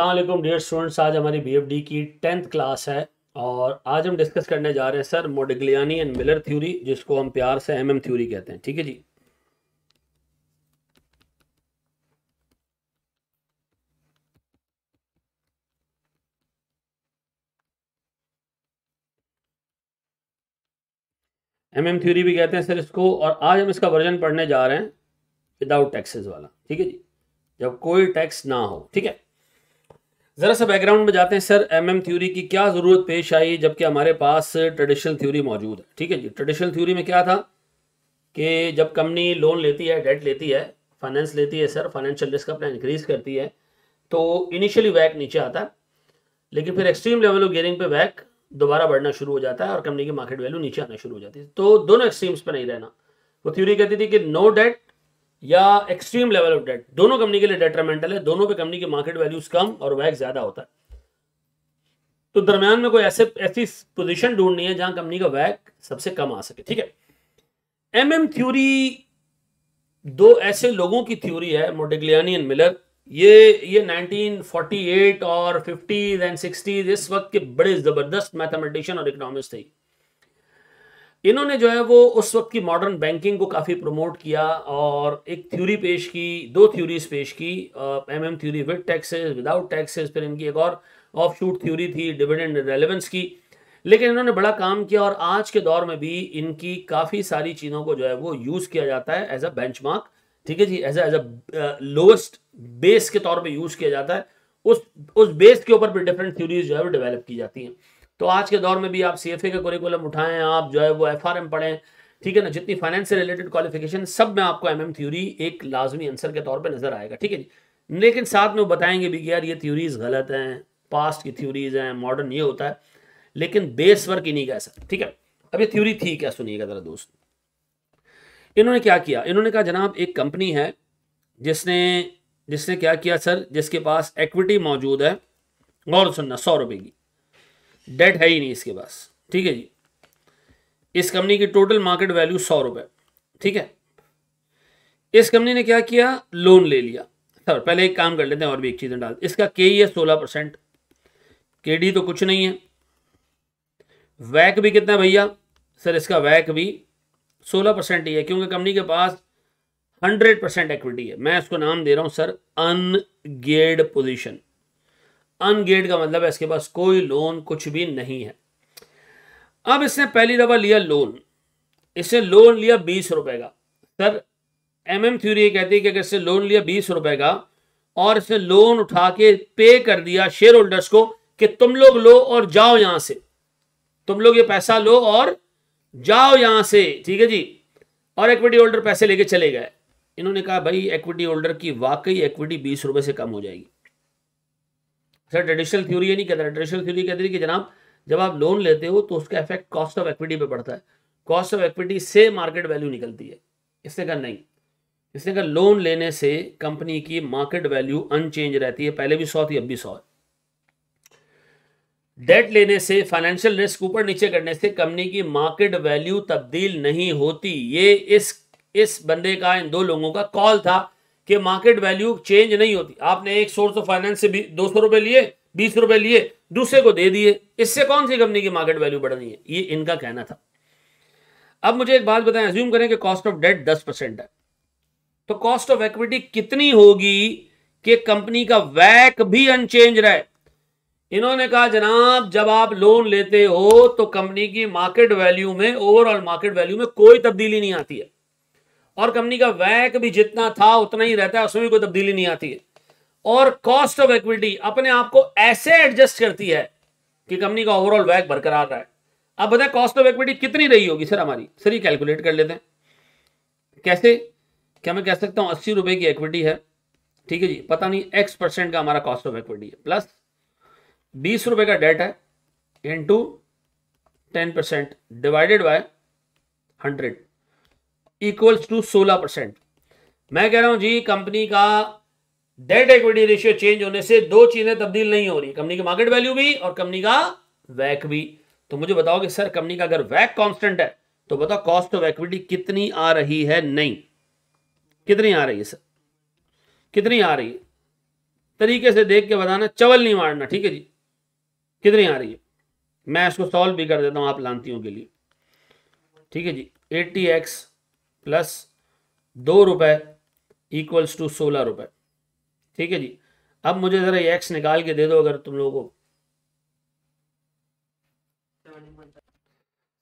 अल्लाम dear students आज हमारी बीएफडी की टेंथ क्लास है और आज हम डिस्कस करने जा रहे हैं sir Modigliani and Miller theory जिसको हम प्यार से एमएम थ्योरी कहते हैं ठीक है जी एमएम थ्योरी भी कहते हैं सर इसको और आज हम इसका वर्जन पढ़ने जा रहे हैं विदाउट टैक्सेस वाला ठीक है जी जब कोई टैक्स ना हो ठीक है જરા સા બેકગ્રાઉન્ડ મે જાતે હૈ સર એમએમ થિયરી કી ક્યા જરૂરત પેષ આયી જબ કે હમારે પાસ ટ્રેડિશનલ થિયરી મોજૂદ હૈ ઠીક હૈ જી ટ્રેડિશનલ થિયરી મે ક્યા થા કે જબ કંપની लोन લેતી હૈ ડેટ લેતી હૈ ફાઇનાન્સ લેતી હૈ sir financial risk up increase કરતી હૈ તો ઇનિશિયલી બેક નીચે aata લેકિન ફિર એક્સ્ટ્રીમ લેવલ ઓ ગિયરિંગ પે બેક دوبارہ બઢના શુરૂ હો જાતા હૈ ઔર કંપની કી માર્કેટ વેલ્યુ નીચે આના શુરૂ હો જાતી હૈ તો દોનો એક્સ્ટ્રીમ્સ પે નહીં રહેના વો થિયરી કહેતી થી કે નો ડેટ या एक्सट्रीम लेवल ऑफ डेट दोनों कंपनी के लिए डेट्रामेंटल है दोनों पे कंपनी की मार्केट वैल्यूज कम और वैक ज्यादा होता है तो दरमियान में कोई ऐसे ऐसी पोजीशन ढूंढनी है जहां कंपनी का वैक सबसे कम आ सके ठीक है एमएम थ्योरी दो ऐसे लोगों की थ्योरी है मोडिग्लियानी एंड मिलर ये ये 1948 और 50s एंड 60s इस वक्त के बड़े जबरदस्त मैथमेटिशियन और इकोनॉमिस्ट थे इन्होंने जो है वो उस वक्त की मॉडर्न बैंकिंग को काफ़ी प्रमोट किया और एक थ्योरी पेश की दो थ्योरीज पेश की M M theory with taxes without taxes फिर इनकी एक और ऑफ शूट थ्योरी थी डिविडेंड रेलेवेंस की लेकिन इन्होंने बड़ा काम किया और आज के दौर में भी इनकी काफ़ी सारी चीज़ों को जो है वो यूज़ किया जाता है एज अ बेंचमार्क ठीक है जी as as a lowest base के तौर पर यूज़ किया जाता है उस उस बेस के ऊपर भी डिफरेंट थ्योरीज जो है वो डेवलप की जाती हैं तो आज के दौर में भी आप सी एफ ए का करिकुलम उठाएं आप जो है वो एफ आर एम पढ़ें ठीक है ना जितनी फाइनेंस से रिलेटेड क्वालिफिकेशन सब में आपको एम एम थ्योरी एक लाजमी आंसर के तौर पर नजर आएगा ठीक है जी लेकिन साथ में बताएंगे भी कि यार ये थ्योरीज गलत हैं पास्ट की थ्योरीज हैं मॉडर्न ये होता है लेकिन बेस वर्क ही नहीं कह ऐसा ठीक है अब ये थ्योरी थी क्या सुनिएगा ज़रा दोस्त इन्होंने क्या किया इन्होंने कहा जनाब एक कंपनी है जिसने जिसने क्या किया सर जिसके पास एक्विटी मौजूद है गौर सुनना सौ रुपए की डेट है ही नहीं इसके पास ठीक है जी इस कंपनी की टोटल मार्केट वैल्यू सौ रुपए ठीक है इस कंपनी ने क्या किया लोन ले लिया सर पहले एक काम कर लेते हैं और भी एक चीज डाल इसका के ही है सोलह परसेंट के डी तो कुछ नहीं है वैक भी कितना भैया सर इसका वैक भी सोलह परसेंट ही है क्योंकि कंपनी के पास हंड्रेड परसेंट एक्विटी है मैं इसको नाम दे रहा हूं सर अनगेड पोजिशन अनगेट का मतलब है इसके पास कोई लोन कुछ भी नहीं है अब इसने पहली दफा लिया लोन इसने लोन लिया बीस रुपए का सर एम एम थ्यूरी कहती है कि अगर इसने लोन लिया बीस रुपए का और इसने लोन उठा के पे कर दिया शेयर होल्डर्स को कि तुम लोग लो और जाओ यहां से तुम लोग ये पैसा लो और जाओ यहां से ठीक है जी और इक्विटी होल्डर पैसे लेके चले गए इन्होंने कहा भाई इक्विटी होल्डर की वाकई इक्विटी बीस रुपए से कम हो जाएगी सर ट्रेडिशनल थ्योरी ये नहीं कहता ट्रेडिशनल थ्योरी कहती है कि जनाब जब आप लोन लेते हो तो उसका इफेक्ट कॉस्ट ऑफ एक्विटी पे पड़ता है कॉस्ट ऑफ एक्विटी से मार्केट वैल्यू निकलती है इसने कहा नहीं इसने कहा लोन लेने से कंपनी की मार्केट वैल्यू अनचेंज रहती है पहले भी सौ थी अब भी सौ है डेट लेने से फाइनेंशियल रिस्क ऊपर नीचे करने से कंपनी की मार्केट वैल्यू तब्दील नहीं होती ये इस इस बंदे का इन दो लोगों का कॉल था कि मार्केट वैल्यू चेंज नहीं होती आपने एक सोर्स ऑफ फाइनेंस से भी दो सौ रुपए लिए बीस रुपए लिए दूसरे को दे दिए इससे कौन सी कंपनी की मार्केट वैल्यू बढ़ रही है ये इनका कहना था अब मुझे एक बात बताएं अज्यूम करें कि कॉस्ट ऑफ डेट दस परसेंट है तो कॉस्ट ऑफ इक्विटी कितनी होगी कि कंपनी का वैक भी अनचेंज रहे इन्होंने कहा जनाब जब आप लोन लेते हो तो कंपनी की मार्केट वैल्यू में ओवरऑल मार्केट वैल्यू में कोई तब्दीली नहीं आती है और कंपनी का वैक भी जितना था उतना ही रहता है उसमें भी कोई तब्दीली नहीं आती है और कॉस्ट ऑफ इक्विटी अपने आप को ऐसे एडजस्ट करती है कि कंपनी का ओवरऑल वैक बरकरार रहा है अब बताए कॉस्ट ऑफ इक्विटी कितनी रही होगी सर हमारी सर ये कैलकुलेट कर लेते हैं कैसे क्या मैं कह सकता हूँ अस्सी रुपए की इक्विटी है ठीक है जी पता नहीं एक्स परसेंट का हमारा कॉस्ट ऑफ इक्विटी है प्लस बीस रुपए का डेट है into ten percent divided by hundred equals to सोलह परसेंट मैं कह रहा हूं जी कंपनी का डेट इक्विटी रेशियो चेंज होने से दो चीजें तब्दील नहीं हो रही कंपनी की मार्केट वैल्यू भी और कंपनी का वैक भी तो मुझे बताओ कि सर कंपनी का अगर वैक कॉन्स्टेंट है तो बताओ कॉस्ट ऑफ इक्विटी कितनी आ रही है नहीं कितनी आ रही है सर कितनी आ रही है तरीके से देख के बताना चवल नहीं मारना ठीक है जी कितनी आ रही है मैं इसको सॉल्व भी कर देता हूं आप लानती के लिए ठीक है जी एटी एक्स प्लस दो रुपए इक्वल्स टू सोलह रुपए ठीक है जी अब मुझे ज़रा एक्स निकाल के दे दो अगर तुम लोगों को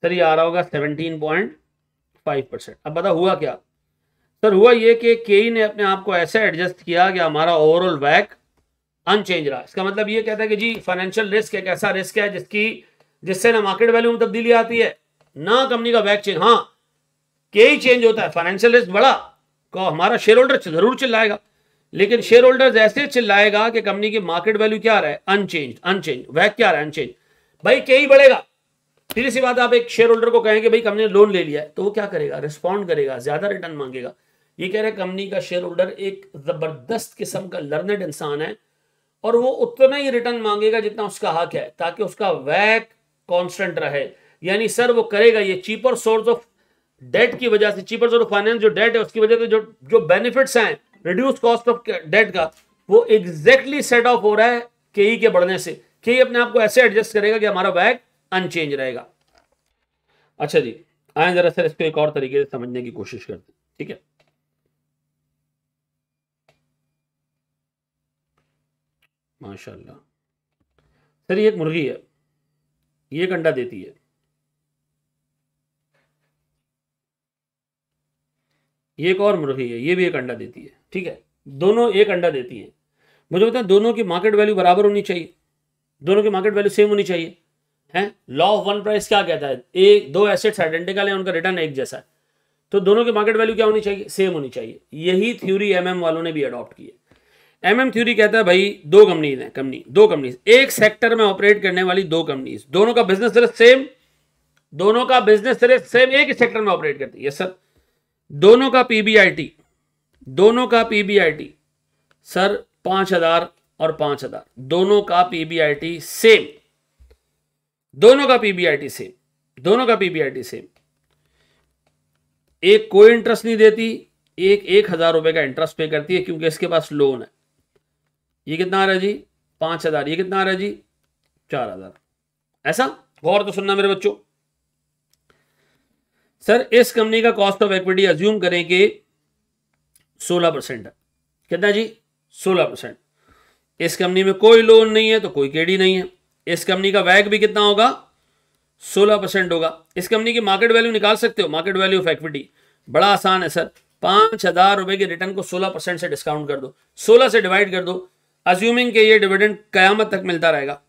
सर ये आ रहा होगा सेवनटीन पॉइंट फाइव परसेंट अब बता हुआ क्या सर हुआ ये कि के ने अपने आप को ऐसे एडजस्ट किया कि हमारा ओवरऑल वैक अनचेंज रहा इसका मतलब ये कहता है कि जी फाइनेंशियल रिस्क एक ऐसा रिस्क है जिसकी जिससे ना मार्केट वैल्यू में तब्दीली आती है ना कंपनी का वैक चेंज हाँ के ही चेंज होता है फाइनेंशियल रिस्क बड़ा को हमारा शेयर होल्डर जरूर चिल्लाएगा लेकिन शेयर होल्डर ऐसे चिल्लाएगा कि कंपनी की मार्केट वैल्यू क्या रहा है अनचेंज अनचेंज वह क्या रहा है अनचेंज भाई के ही बढ़ेगा फिर इसी बात आप एक शेयर होल्डर को कहेंगे भाई कंपनी ने लोन ले लिया है तो वो क्या करेगा रिस्पॉन्ड करेगा ज्यादा रिटर्न मांगेगा ये कह रहे कंपनी का शेयर होल्डर एक जबरदस्त किस्म का लर्नेड इंसान है और वो उतना ही रिटर्न मांगेगा जितना उसका हक है ताकि उसका वैक कांस्टेंट रहे यानी सर वो करेगा ये चीपर सोर्स ऑफ डेट की वजह से चीपर ऑफ फाइनेंस जो डेट है उसकी वजह से जो जो बेनिफिट्स हैं रिड्यूस कॉस्ट ऑफ डेट का वो एग्जैक्टली सेट ऑफ हो रहा है के e के बढ़ने से के e अपने आप को ऐसे एडजस्ट करेगा कि हमारा बैग अनचेंज रहेगा अच्छा जी आए जरा सर इसको एक और तरीके से समझने की कोशिश करते ठीक है माशाल्लाह सर ये एक मुर्गी है ये एक अंडा देती है ये एक और मुर्गी है ये भी एक अंडा देती है ठीक है दोनों एक अंडा देती है मुझे बताया दोनों की मार्केट वैल्यू बराबर होनी चाहिए दोनों की मार्केट वैल्यू सेम होनी चाहिए है लॉ ऑफ वन प्राइस क्या कहता है एक दो एसेट्स आइडेंटिकल है उनका रिटर्न एक जैसा है तो दोनों की मार्केट वैल्यू क्या होनी चाहिए सेम होनी चाहिए यही थ्योरी एमएम वालों ने भी अडॉप्ट की है एमएम थ्योरी कहता है भाई दो कंपनीज हैं कंपनी दो कंपनीज एक सेक्टर में ऑपरेट करने वाली दो कंपनीज दोनों का बिजनेस सेम दोनों का बिजनेस सेम एक ही सेक्टर में ऑपरेट करती है यस सर दोनों का पीबीआईटी दोनों का पीबीआईटी सर पांच हजार और पांच हजार दोनों का पीबीआईटी सेम दोनों का पीबीआईटी सेम दोनों का पीबीआईटी सेम एक कोई इंटरेस्ट नहीं देती एक एक हजार रुपए का इंटरेस्ट पे करती है क्योंकि इसके पास लोन है ये कितना आ रहा है जी पांच हजार ये कितना आ रहा है जी चार हजार ऐसा गौर तो सुनना मेरे बच्चों सर इस कंपनी का कॉस्ट ऑफ इक्विटी अज्यूम करें कि 16 परसेंट है कितना जी 16 परसेंट इस कंपनी में कोई लोन नहीं है तो कोई केडी नहीं है इस कंपनी का वैग भी कितना होगा 16 परसेंट होगा इस कंपनी की मार्केट वैल्यू निकाल सकते हो मार्केट वैल्यू ऑफ इक्विटी बड़ा आसान है सर पांच हजार रुपए के रिटर्न को सोलह परसेंट से डिस्काउंट कर दो सोलह से डिवाइड कर दो अज्यूमिंग के ये डिविडेंड कयामत तक मिलता रहेगा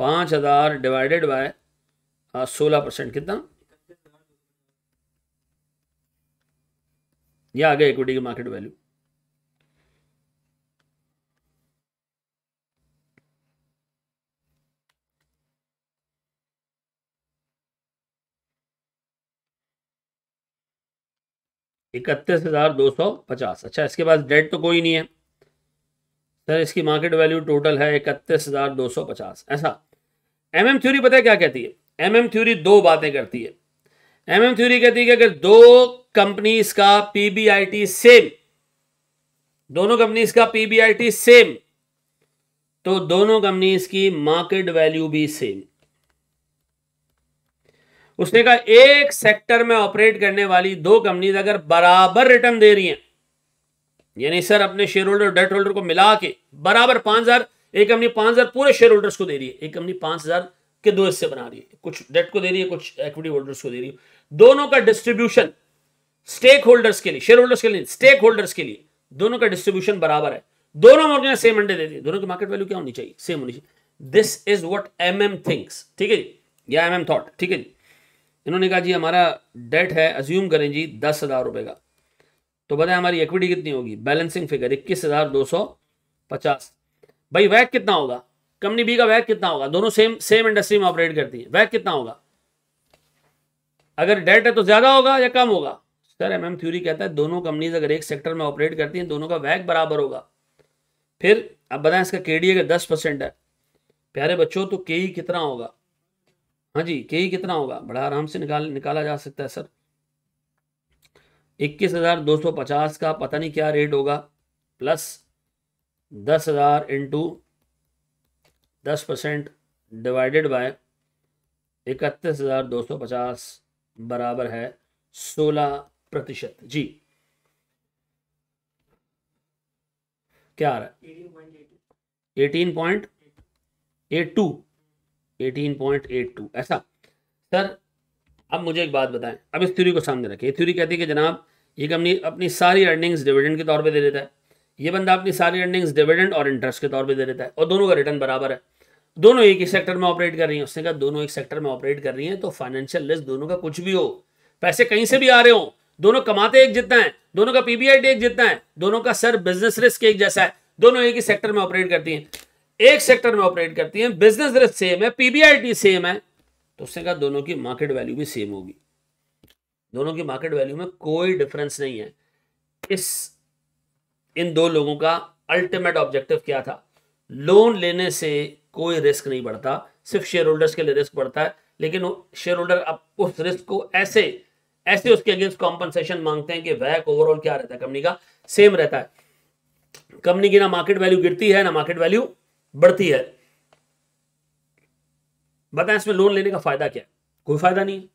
पाँच हज़ार डिवाइडेड हाँ, बाय सोलह परसेंट कितना यह आ गया इक्विटी की मार्केट वैल्यू इकतीस हज़ार दो सौ पचास अच्छा इसके पास डेट तो कोई नहीं है सर इसकी मार्केट वैल्यू टोटल है इकतीस हज़ार दो सौ पचास ऐसा एम एम थ्योरी पता है क्या कहती है एम एम थ्योरी दो बातें करती है एम एम थ्योरी कहती है कि अगर दो कंपनीज का पीबीआईटी सेम दोनों कंपनीज का पीबीआईटी सेम तो दोनों कंपनीज की मार्केट वैल्यू भी सेम उसने कहा एक सेक्टर में ऑपरेट करने वाली दो कंपनीज अगर बराबर रिटर्न दे रही हैं यानी सर अपने शेयर होल्डर डेट होल्डर को मिला के बराबर पांच हजार एक कंपनी पांच हजार पूरे शेयर होल्डर्स को दे रही है एक कंपनी पांच हजार के दो हिस्से बना रही है कुछ डेट को दे रही है कुछ इक्विटी होल्डर्स को दे रही है दोनों का डिस्ट्रीब्यूशन स्टेक होल्डर्स के लिए शेयर होल्डर्स के लिए स्टेक होल्डर्स के लिए दोनों का डिस्ट्रीब्यूशन बराबर है दोनों मुर्गियां सेम अंडे दे दिए दोनों की मार्केट वैल्यू क्या होनी चाहिए सेम होनी चाहिए this is what M M things ठीक है जी या एम एम थॉट ठीक है जी इन्होंने कहा जी हमारा डेट है अज्यूम करें जी दस हज़ार रुपए का तो बताए हमारी इक्विटी कितनी होगी बैलेंसिंग फिगर इक्कीस हज़ार दो सौ पचास भाई वैक कितना होगा कंपनी बी का वैक कितना होगा दोनों सेम सेम इंडस्ट्री में ऑपरेट करती है वैक कितना होगा अगर डेट है तो ज्यादा होगा या कम होगा सर एम एम थ्योरी कहता है दोनों कंपनीज अगर एक सेक्टर में ऑपरेट करती हैं दोनों का वैक बराबर होगा फिर अब बताएं इसका के डी अगर दस परसेंट है प्यारे बच्चों तो के ई e कितना होगा हाँ जी के ई e कितना होगा बड़ा आराम से निकाल निकाला जा सकता है सर इक्कीस हजार दो सौ पचास का पता नहीं क्या रेट होगा प्लस दस हज़ार इंटू दस परसेंट डिवाइडेड बाय इकतीस हज़ार दो सौ पचास बराबर है सोलह प्रतिशत जी क्या आ रहा है eighteen point eight two eighteen point eight two ऐसा सर अब मुझे एक बात बताएं अब इस थ्योरी को सामने रखें थ्योरी कहती है कि जनाब ये कंपनी अपनी सारी अर्निंग्स डिविडेंड के तौर पे दे देता है ये बंदा अपनी सारी अर्निंग्स डिविडेंड और इंटरेस्ट के तौर पर दे देता है और दोनों का रिटर्न बराबर है दोनों एक ही सेक्टर में ऑपरेट कर रही हैं उसने कहा दोनों एक सेक्टर में ऑपरेट कर रही हैं तो फाइनेंशियल रिस्क दोनों का कुछ भी हो पैसे कहीं से भी आ रहे हो दोनों कमाते एक जितना है दोनों का पीबीआईटी एक जितना है दोनों का सर बिजनेस रिस्क एक जैसा है दोनों एक ही सेक्टर में ऑपरेट करती हैं एक सेक्टर में ऑपरेट करती हैं बिजनेस रिस्क सेम है पीबीआईटी सेम है तो उसने कहा दोनों की मार्केट वैल्यू भी सेम होगी दोनों की मार्केट वैल्यू में कोई डिफरेंस नहीं है इस इन दो लोगों का अल्टीमेट ऑब्जेक्टिव क्या था लोन लेने से कोई रिस्क नहीं बढ़ता सिर्फ शेयर होल्डर्स के लिए रिस्क बढ़ता है लेकिन शेयर होल्डर अब उस रिस्क को ऐसे ऐसे उसके अगेंस्ट कॉम्पनसेशन मांगते हैं कि वैक ओवरऑल क्या रहता है कंपनी का सेम रहता है कंपनी की ना मार्केट वैल्यू गिरती है ना मार्केट वैल्यू बढ़ती है बताएं इसमें लोन लेने का फायदा क्या है कोई फायदा नहीं है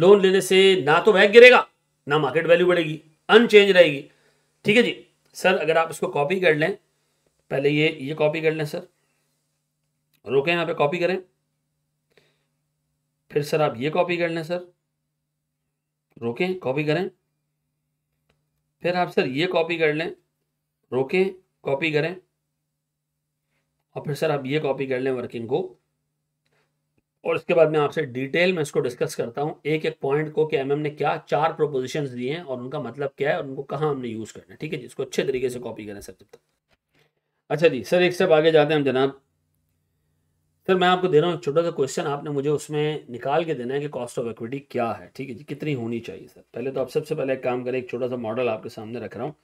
लोन लेने से ना तो वैक गिरेगा ना मार्केट वैल्यू बढ़ेगी अनचेंज रहेगी ठीक है जी सर अगर आप इसको कॉपी कर लें पहले ये ये कॉपी कर लें सर रोकें यहाँ पे कॉपी करें फिर सर आप ये कॉपी कर लें सर रोकें कॉपी करें फिर आप सर ये कॉपी कर लें रोकें कॉपी करें और फिर सर आप ये कॉपी कर लें वर्किंग को और उसके बाद मैं आपसे डिटेल में इसको डिस्कस करता हूँ एक एक पॉइंट को कि एम ने क्या चार प्रोपोजिशन दिए हैं और उनका मतलब क्या है और उनको कहाँ हमने यूज़ करना है ठीक है जी इसको अच्छे तरीके से कॉपी करें सर जब तक अच्छा जी सर एक स्टेप आगे जाते हैं हम जनाब सर मैं आपको दे रहा हूँ एक छोटा सा क्वेश्चन आपने मुझे उसमें निकाल के देना है कि कॉस्ट ऑफ इक्विटी क्या है ठीक है जी कितनी होनी चाहिए सर पहले तो आप सबसे पहले एक काम करें एक छोटा सा मॉडल आपके सामने रख रहा हूँ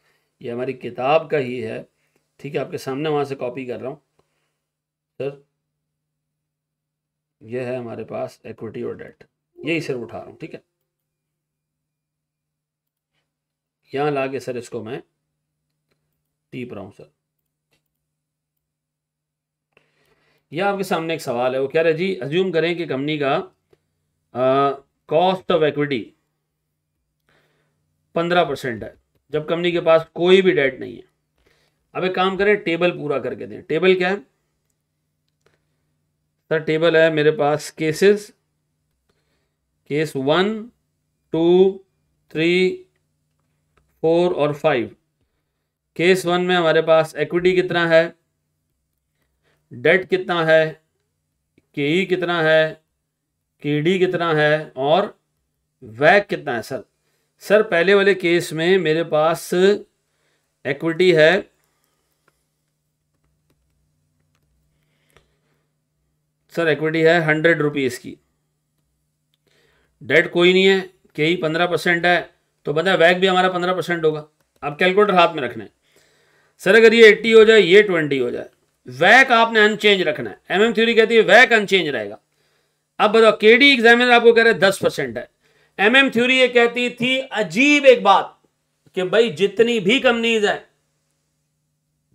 ये हमारी किताब का ही है ठीक है आपके सामने वहाँ से कॉपी कर रहा हूँ सर ये है हमारे पास इक्विटी और डेट यही सिर्फ उठा रहा हूँ ठीक है यहाँ ला के सर इसको मैं टीप रहा हूँ सर यह आपके सामने एक सवाल है वो कह रहे जी अज्यूम करें कि कंपनी का कॉस्ट ऑफ इक्विटी पंद्रह परसेंट है जब कंपनी के पास कोई भी डेट नहीं है अब एक काम करें टेबल पूरा करके दें टेबल क्या है सर टेबल है मेरे पास cases case one two three four और फाइव केस वन में हमारे पास एक्विटी कितना है डेट कितना है के ई कितना है के डी कितना है और वैक कितना है सर सर पहले वाले केस में मेरे पास एक्विटी है सर इक्विटी है हंड्रेड रुपीज़ की डेट कोई नहीं है के ही पंद्रह परसेंट है तो बताया वैग भी हमारा पंद्रह परसेंट होगा अब कैलकुलेटर हाथ में रखना है सर अगर ये एट्टी हो जाए ये ट्वेंटी हो जाए वैक आपने अनचेंज रखना है एमएम थ्योरी कहती है वैक अनचेंज रहेगा अब बताओ के डी एग्जामिनर आपको कह रहे हैं दस परसेंट है एमएम थ्योरी ये कहती थी अजीब एक बात कि भाई जितनी भी कंपनीज है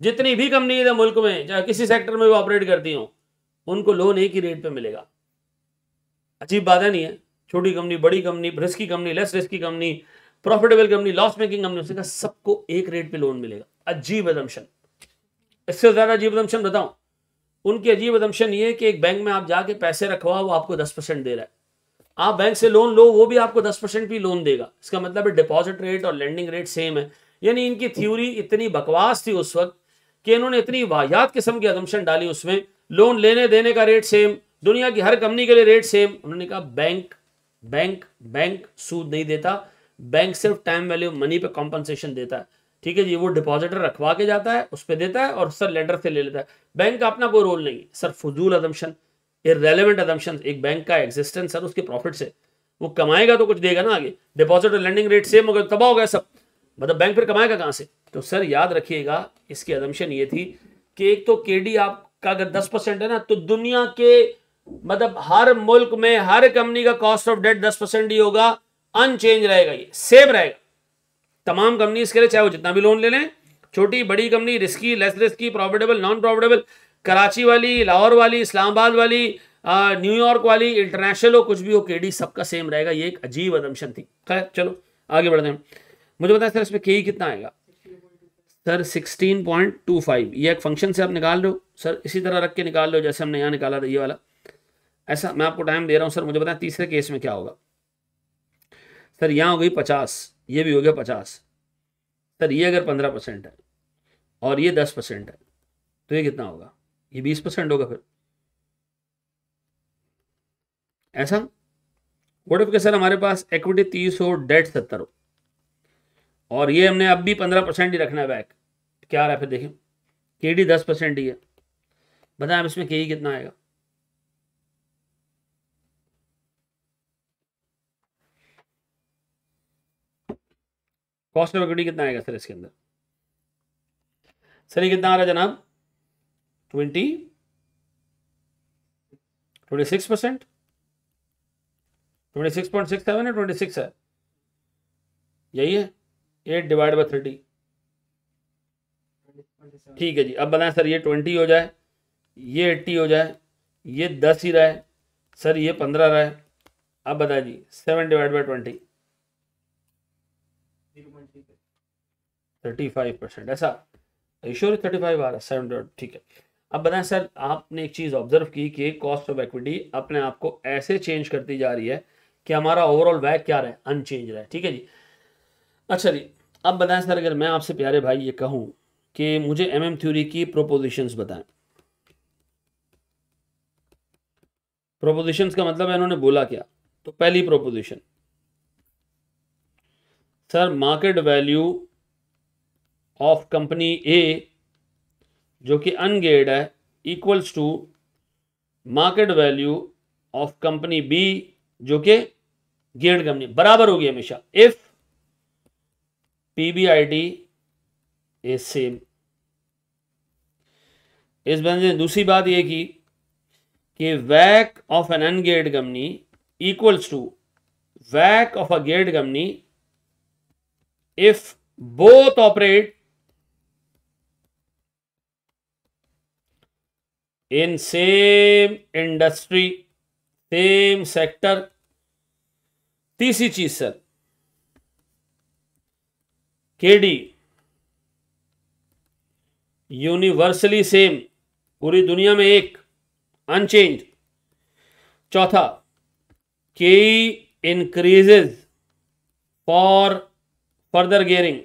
जितनी भी कंपनीज है मुल्क में चाहे किसी सेक्टर में भी ऑपरेट करती हूँ उनको लोन एक ही रेट पे मिलेगा अजीब बात है नहीं है छोटी कंपनी बड़ी company risky company less risky company profitable company loss making company उसने कहा सबको एक रेट पे लोन मिलेगा अजीब अजम्पन इससे ज्यादा अजीब अजम्पन बताऊं उनकी अजीब अजम्पन ये है कि एक बैंक में आप जाके पैसे रखवा वो आपको दस परसेंट दे रहा है आप बैंक से लोन लो वो भी आपको दस परसेंट भी लोन देगा इसका मतलब है डिपॉजिट रेट और लैंडिंग रेट सेम है यानी इनकी थ्योरी इतनी बकवास थी उस वक्त कि इन्होंने इतनी वाहियात किस्म की अजम्पन डाली उसमें लोन लेने देने का रेट सेम दुनिया की हर कंपनी के लिए रेट सेम उन्होंने कहा बैंक बैंक बैंक सूद नहीं देता बैंक सिर्फ टाइम वैल्यू मनी पे कॉम्पनसेशन देता है ठीक है जी वो डिपॉजिटर रखवा के जाता है उस पर देता है और सर लेटर से ले लेता है बैंक का अपना कोई रोल नहीं सर फजूल अदम्शन रेलिवेंट अदम्शन एक बैंक का एग्जिस्टेंस सर उसके प्रॉफिट से वो कमाएगा तो कुछ देगा ना आगे डिपॉजिट और लैंडिंग रेट सेम हो गया तबाह हो गया सब मतलब बैंक फिर कमाएगा कहाँ से तो सर याद रखिएगा इसकी अदम्शन ये थी कि एक तो के डी आप का अगर दस परसेंट है ना तो दुनिया के मतलब हर मुल्क में हर कंपनी का कॉस्ट ऑफ डेट दस परसेंट ही होगा अनचेंज रहेगा ये सेम रहेगा तमाम कंपनी इसके लिए चाहे वो जितना भी लोन ले लें छोटी बड़ी company risky less risky profitable non profitable Karachi वाली लाहौर वाली इस्लामाबाद वाली न्यूयॉर्क वाली इंटरनेशनल हो कुछ भी हो केडी सबका सेम रहेगा ये एक अजीब अदमशन थी खैर चलो आगे बढ़ते हैं मुझे बताएं सर इसमें के e कितना आएगा sir sixteen point two five ये एक फंक्शन से आप निकाल रहे हो सर इसी तरह रख के निकाल लो जैसे हमने यहाँ निकाला था ये वाला ऐसा मैं आपको टाइम दे रहा हूँ सर मुझे बताएं तीसरे केस में क्या होगा सर यहाँ हो गई पचास ये भी हो गया पचास सर ये अगर पंद्रह परसेंट है और ये दस परसेंट है तो ये कितना होगा ये बीस परसेंट होगा फिर ऐसा वोट के सर हमारे पास इक्विटी तीस हो डेट सत्तर हो और ये हमने अब भी पंद्रह परसेंट ही रखना है बैक क्या रहा है फिर देखें के डी दस परसेंट ही है बताए इसमें के ही कितना आएगा कॉस्ट ऑफ इक्विटी कितना आएगा सर इसके अंदर सर ये कितना आ रहा है जनाब twenty twenty six percent twenty six point six seven है ट्वेंटी सिक्स है यही है एट डिवाइड बाई थर्टी ठीक है जी अब बताएं सर ये ट्वेंटी हो जाए ये एट्टी हो जाए ये दस ही रहे सर ये पंद्रह रहा अब बताए बता जी seven divide by twenty thirty five percent ऐसा श्योर थर्टी फाइव आ रहा है सेवन डिवाइड ठीक है अब बताएं सर आपने एक चीज़ ऑब्जर्व की कि कॉस्ट ऑफ एक्विटी अपने आप को ऐसे चेंज करती जा रही है कि हमारा ओवरऑल वैक क्या रहे अनचेंज रहे ठीक है जी अच्छा जी अब बताएं सर अगर मैं आपसे प्यारे भाई ये कहूँ कि मुझे एम एम थ्योरी की प्रोपोजिशंस बताएं प्रोपोजिशंस का मतलब है इन्होंने बोला क्या तो पहली proposition sir market value of company A जो कि अनगेड है equals to market value of company B जो कि गेड कंपनी बराबर होगी हमेशा इफ पीबीआईटी इज सेम इस बंद ने दूसरी बात यह की कि वैक of an अनगेड गमनी equals to वैक of a gate गमनी if both operate in same industry same sector तीसरी चीज सर के डी यूनिवर्सली सेम पूरी दुनिया में एक अनचेंज चौथा के इंक्रीजेज फॉर फर्दर गेयरिंग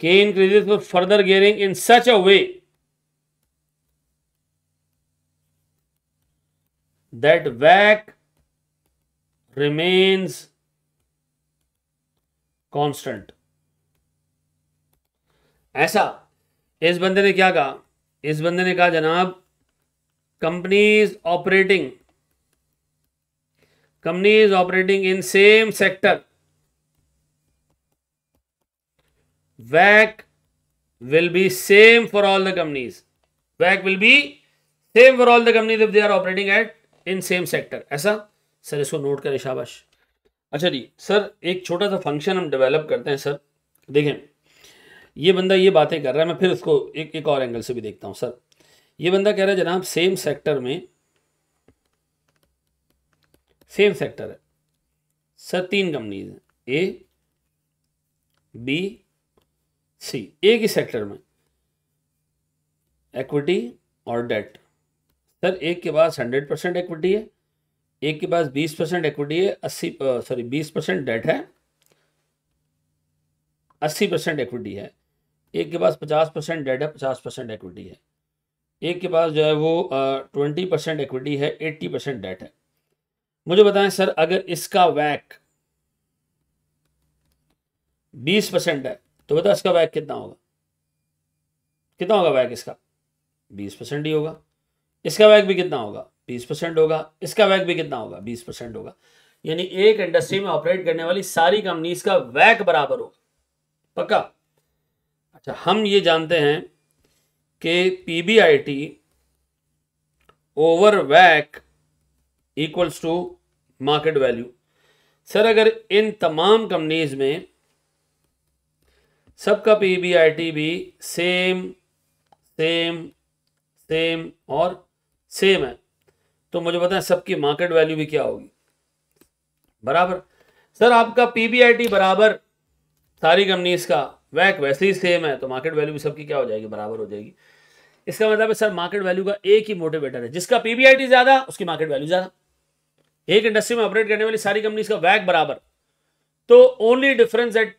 के increases for further gearing in such a way that वैक रिमेन्स कॉन्स्टेंट ऐसा इस बंदे ने क्या कहा इस बंदे ने कहा जनाब companies operating companies operating in same sector वैक will be same for all the companies वैक will be same for all the companies if they are operating eight in same sector ऐसा सर इसको नोट करें शाबाश अच्छा जी sir एक छोटा सा function हम develop करते हैं सर देखें ये बंदा ये बातें कर रहा है मैं फिर उसको एक एक और एंगल से भी देखता हूँ सर ये बंदा कह रहा है जनाब सेम सेक्टर में सेम सेक्टर है सर तीन कंपनीज हैं ए बी सी एक ही सेक्टर में एक्विटी और डेट सर एक के पास हंड्रेड परसेंट एक्विटी है एक के पास बीस परसेंट एक्विटी है अस्सी सॉरी बीस परसेंट डेट है अस्सी परसेंट एक्विटी है एक के पास पचास परसेंट डेट है पचास परसेंट इक्विटी है एक के पास जो है वो ट्वेंटी परसेंट इक्विटी है एट्टी परसेंट डेट है मुझे बताएं सर अगर इसका वैक बीस परसेंट है तो बता इसका वैक कितना होगा कितना होगा वैक इसका बीस परसेंट ही होगा इसका वैक भी कितना होगा बीस परसेंट होगा इसका वैक भी कितना होगा बीस परसेंट होगा यानी एक इंडस्ट्री में ऑपरेट करने वाली सारी कंपनीज का वैक बराबर होगा पक्का अच्छा हम ये जानते हैं कि P B I T over वैक equals to market value sir अगर इन तमाम कंपनीज में सबका पी बी आई टी भी सेम सेम सेम और सेम है तो मुझे पता है सबकी मार्केट वैल्यू भी क्या होगी बराबर सर आपका पी बी आई टी बराबर सारी कंपनीज का वैक वैसे ही सेम है तो मार्केट वैल्यू भी सबकी क्या हो जाएगी बराबर हो जाएगी इसका मतलब है सर मार्केट वैल्यू का एक ही मोटिवेटर है जिसका पीबीआईटी ज्यादा उसकी मार्केट वैल्यू ज्यादा एक इंडस्ट्री में ऑपरेट करने वाली सारी कंपनीज का वैक बराबर तो only difference at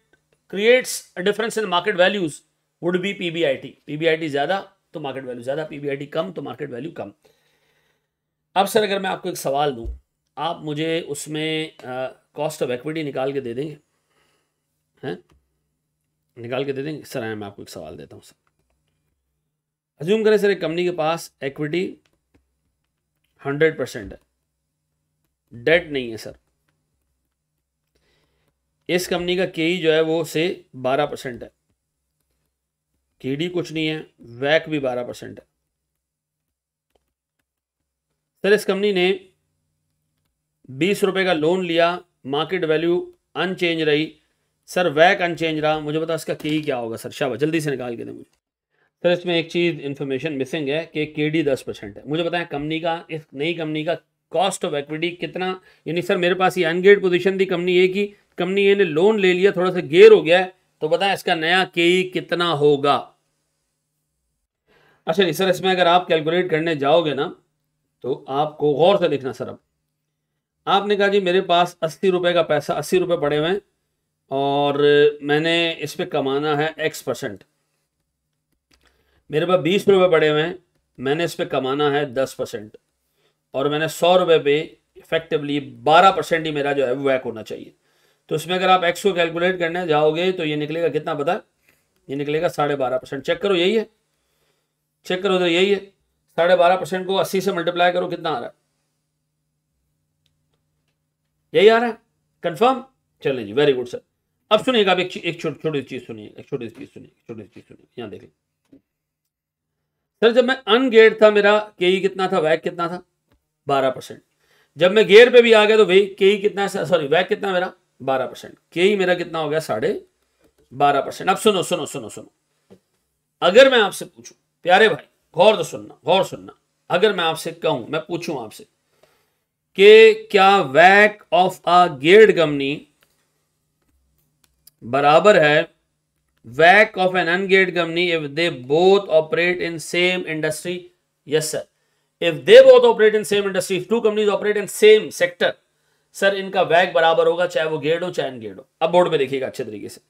creates difference in market values would be PBIT PBIT ज्यादा तो मार्केट वैल्यू ज्यादा पीबीआईटी कम तो मार्केट वैल्यू कम अब सर अगर मैं आपको एक सवाल दूं आप मुझे उसमें कॉस्ट ऑफ एक्विटी निकाल के दे देंगे हैं निकाल के दे देंगे सर आए मैं आपको एक सवाल देता हूँ सर अज्यूम करें सर एक कंपनी के पास एक्विटी हंड्रेड परसेंट है डेट नहीं है सर इस कंपनी का के e जो है वो से बारह परसेंट है के कुछ नहीं है वैक भी बारह परसेंट है सर इस कंपनी ने बीस रुपए का लोन लिया मार्केट वैल्यू अनचेंज रही सर वैक अनचेंज रहा मुझे बता इसका के क्या होगा सर शाबा जल्दी से निकाल के दे मुझे सर इसमें एक चीज़ इन्फॉर्मेशन मिसिंग है कि के डी दस परसेंट है मुझे बताएं कंपनी का इस नई कंपनी का कॉस्ट ऑफ एक्विटी कितना यानी सर मेरे पास ये अनगेड पोजीशन थी कंपनी ये की कंपनी ये ने लोन ले लिया थोड़ा सा गेर हो गया है तो बताएं इसका नया के कितना होगा अच्छा नहीं सर इसमें अगर आप कैलकुलेट करने जाओगे ना तो आपको गौर से देखना सर अब आपने कहा जी मेरे पास अस्सी रुपये का पैसा अस्सी रुपये पड़े हुए हैं और मैंने इस पर कमाना है एक्स परसेंट मेरे पास बीस रुपये पड़े हुए हैं मैंने इस पर कमाना है दस परसेंट और मैंने सौ रुपये पे इफेक्टिवली बारह परसेंट ही मेरा जो है वैक होना चाहिए तो इसमें अगर आप एक्स को कैलकुलेट करने जाओगे तो ये निकलेगा कितना पता ये निकलेगा साढ़े बारह परसेंट चेक करो यही है चेक करो तो यही है साढ़े बारह परसेंट को अस्सी से मल्टीप्लाई करो कितना आ रहा है यही आ रहा है कन्फर्म चलें जी वेरी गुड सर अब सुनिएगा अब एक एक छोटी छोटी चीज सुनिए एक छोटी चीज सुनिए छोटी चीज सुनिए यहां देखिए सर जब मैं अनगेड था मेरा के ही e कितना था वैक कितना था बारह परसेंट जब मैं गेयर पे भी आ गया तो वही के e कितना सॉरी वैक कितना मेरा बारह परसेंट के ही e मेरा कितना हो गया साढ़े बारह परसेंट अब सुनो सुनो सुनो सुनो अगर मैं आपसे पूछूं प्यारे भाई गौर तो सुनना गौर सुनना अगर मैं आपसे कहूं मैं पूछूं आपसे कि क्या वैक ऑफ अ गेड कंपनी बराबर है वैक of an ungeared company if they both operate in same industry yes sir if they both operate in same industry two companies operate in same sector sir इनका वैक बराबर होगा चाहे वो गेट हो चाहे अनगेट हो अब बोर्ड पर देखिएगा अच्छे तरीके से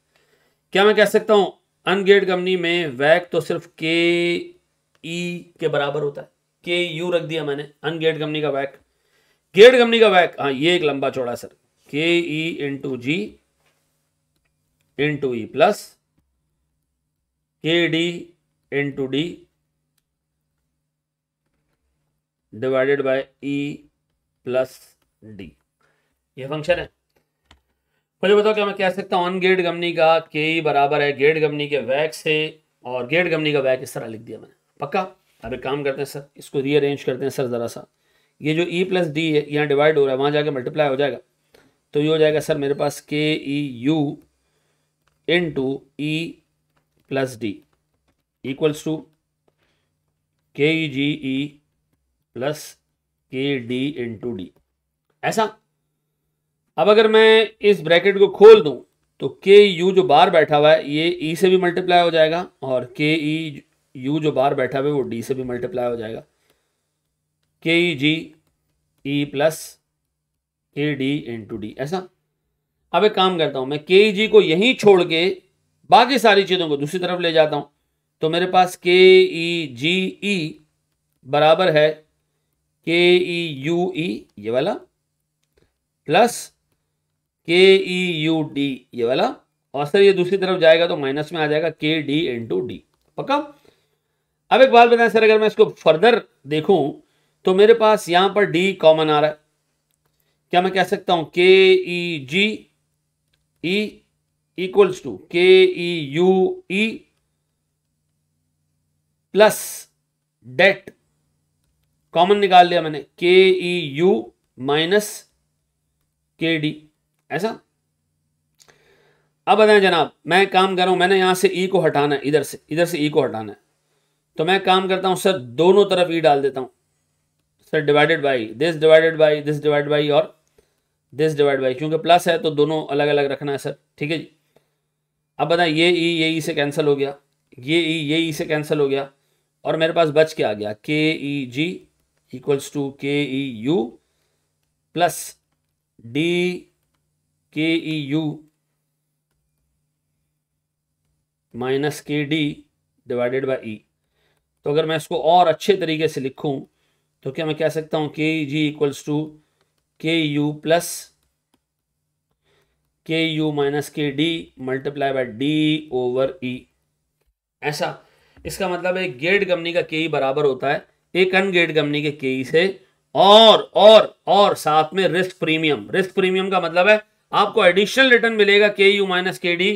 क्या मैं कह सकता हूं अनगेट कंपनी में वैक तो सिर्फ के ई e के बराबर होता है के यू रख दिया मैंने अनगेट कंपनी का वैक गेट कंपनी का वैक हाँ ये एक लंबा चौड़ा sir K E into G into E plus K D into D divided by E plus D ये फंक्शन है मुझे बताओ क्या मैं कह सकता हूँ अनगेड गमनी का के e बराबर है गेट गमनी के वैक से और गेट गमनी का वैक इस तरह लिख दिया मैंने पक्का अब एक काम करते हैं सर इसको रीअरेंज करते हैं सर ज़रा सा ये जो ई प्लस डी है यहाँ डिवाइड हो रहा है वहां जाके मल्टीप्लाई हो जाएगा तो ये हो जाएगा सर मेरे पास K E U into E plus D equals to K G E plus K D into D ऐसा अब अगर मैं इस ब्रैकेट को खोल दूं तो के यू जो बार बैठा हुआ है ये ई e से भी मल्टीप्लाई हो जाएगा और के ई यू जो बार बैठा हुआ है वो डी से भी मल्टीप्लाई हो जाएगा K E G E plus K D into D ऐसा अब एक काम करता हूं मैं के जी को यहीं छोड़ के बाकी सारी चीज़ों को दूसरी तरफ ले जाता हूं तो मेरे पास के ई जी ई बराबर है के ई यू ई ये वाला प्लस के ई यू डी ये वाला और सर ये दूसरी तरफ जाएगा तो माइनस में आ जाएगा के डी इन टू डी पक्का अब एक बात बताएं सर अगर मैं इसको फर्दर देखूं तो मेरे पास यहां पर डी कॉमन आ रहा है क्या मैं कह सकता हूं K E G E e equals to k e u e plus debt common निकाल लिया मैंने K E U minus K D ऐसा अब बताएं जनाब मैं काम कर रहा हूं मैंने यहां से ई e को हटाना है इधर से इधर से ई e को हटाना है तो मैं काम करता हूं सर दोनों तरफ ई डाल देता हूं sir divided by this divided by this divided by और दिस डिवाइड बाई क्योंकि प्लस है तो दोनों अलग अलग रखना है सर ठीक है जी अब बताएं ये ई ये ई से कैंसिल हो गया ये ई ये ई से कैंसिल हो गया और मेरे पास बच के आ गया के E G equals to K E U plus D K E U minus K D divided by E तो अगर मैं इसको और अच्छे तरीके से लिखूं तो क्या मैं कह सकता हूं K E G equals to K U plus K U minus K D multiply by D over E ऐसा इसका मतलब है गेट गमनी का के ई बराबर होता है एक अनगेट गमनी के के ई से और और और साथ में रिस्क प्रीमियम रिस्क प्रीमियम का मतलब है आपको एडिशनल रिटर्न मिलेगा K U minus K D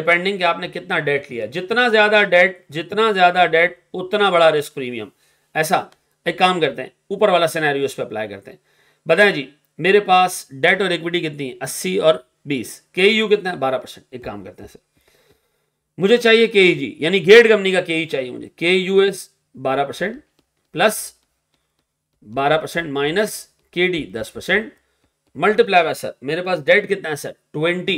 depending कि आपने कितना डेट लिया जितना ज्यादा डेट जितना ज्यादा डेट उतना बड़ा रिस्क प्रीमियम ऐसा एक काम करते हैं ऊपर वाला सिनेरियो इस पर अप्लाई करते हैं बताएं जी मेरे पास डेट और इक्विटी कितनी है अस्सी और बीस के यू e कितना है बारह परसेंट एक काम करते हैं सर मुझे चाहिए के जी e यानी गेट कंपनी का के ई e चाहिए मुझे के यू एस बारह परसेंट प्लस बारह परसेंट माइनस के डी दस परसेंट मल्टीप्लाई बाय सर मेरे पास डेट कितना है सर ट्वेंटी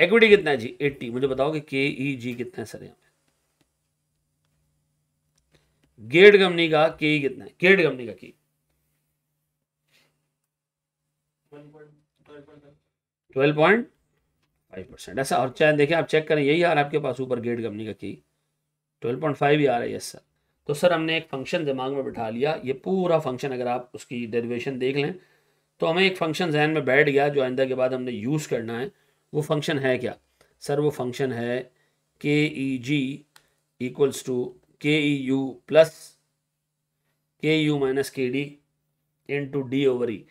इक्विटी कितना है जी एट्टी मुझे बताओ कि के ई जी कितना है सर यहाँ गेट कंपनी का के ई कितना है गेट कंपनी का के ट्वेल्व पॉइंट फाइव परसेंट ऐसा और चाहे देखिए आप चेक करें यही आ रहा है आपके पास ऊपर गेट कंपनी का की ट्वेल्व पॉइंट फाइव ही आ रहा है यस सर तो सर हमने एक फंक्शन दिमाग में बिठा लिया ये पूरा फंक्शन अगर आप उसकी डेरिवेशन देख लें तो हमें एक फंक्शन जहन में बैठ गया जो आइंदा के बाद हमने यूज़ करना है वो फंक्शन है क्या सर वो फंक्शन है K E G equals to K E U plus K U minus K D into D over E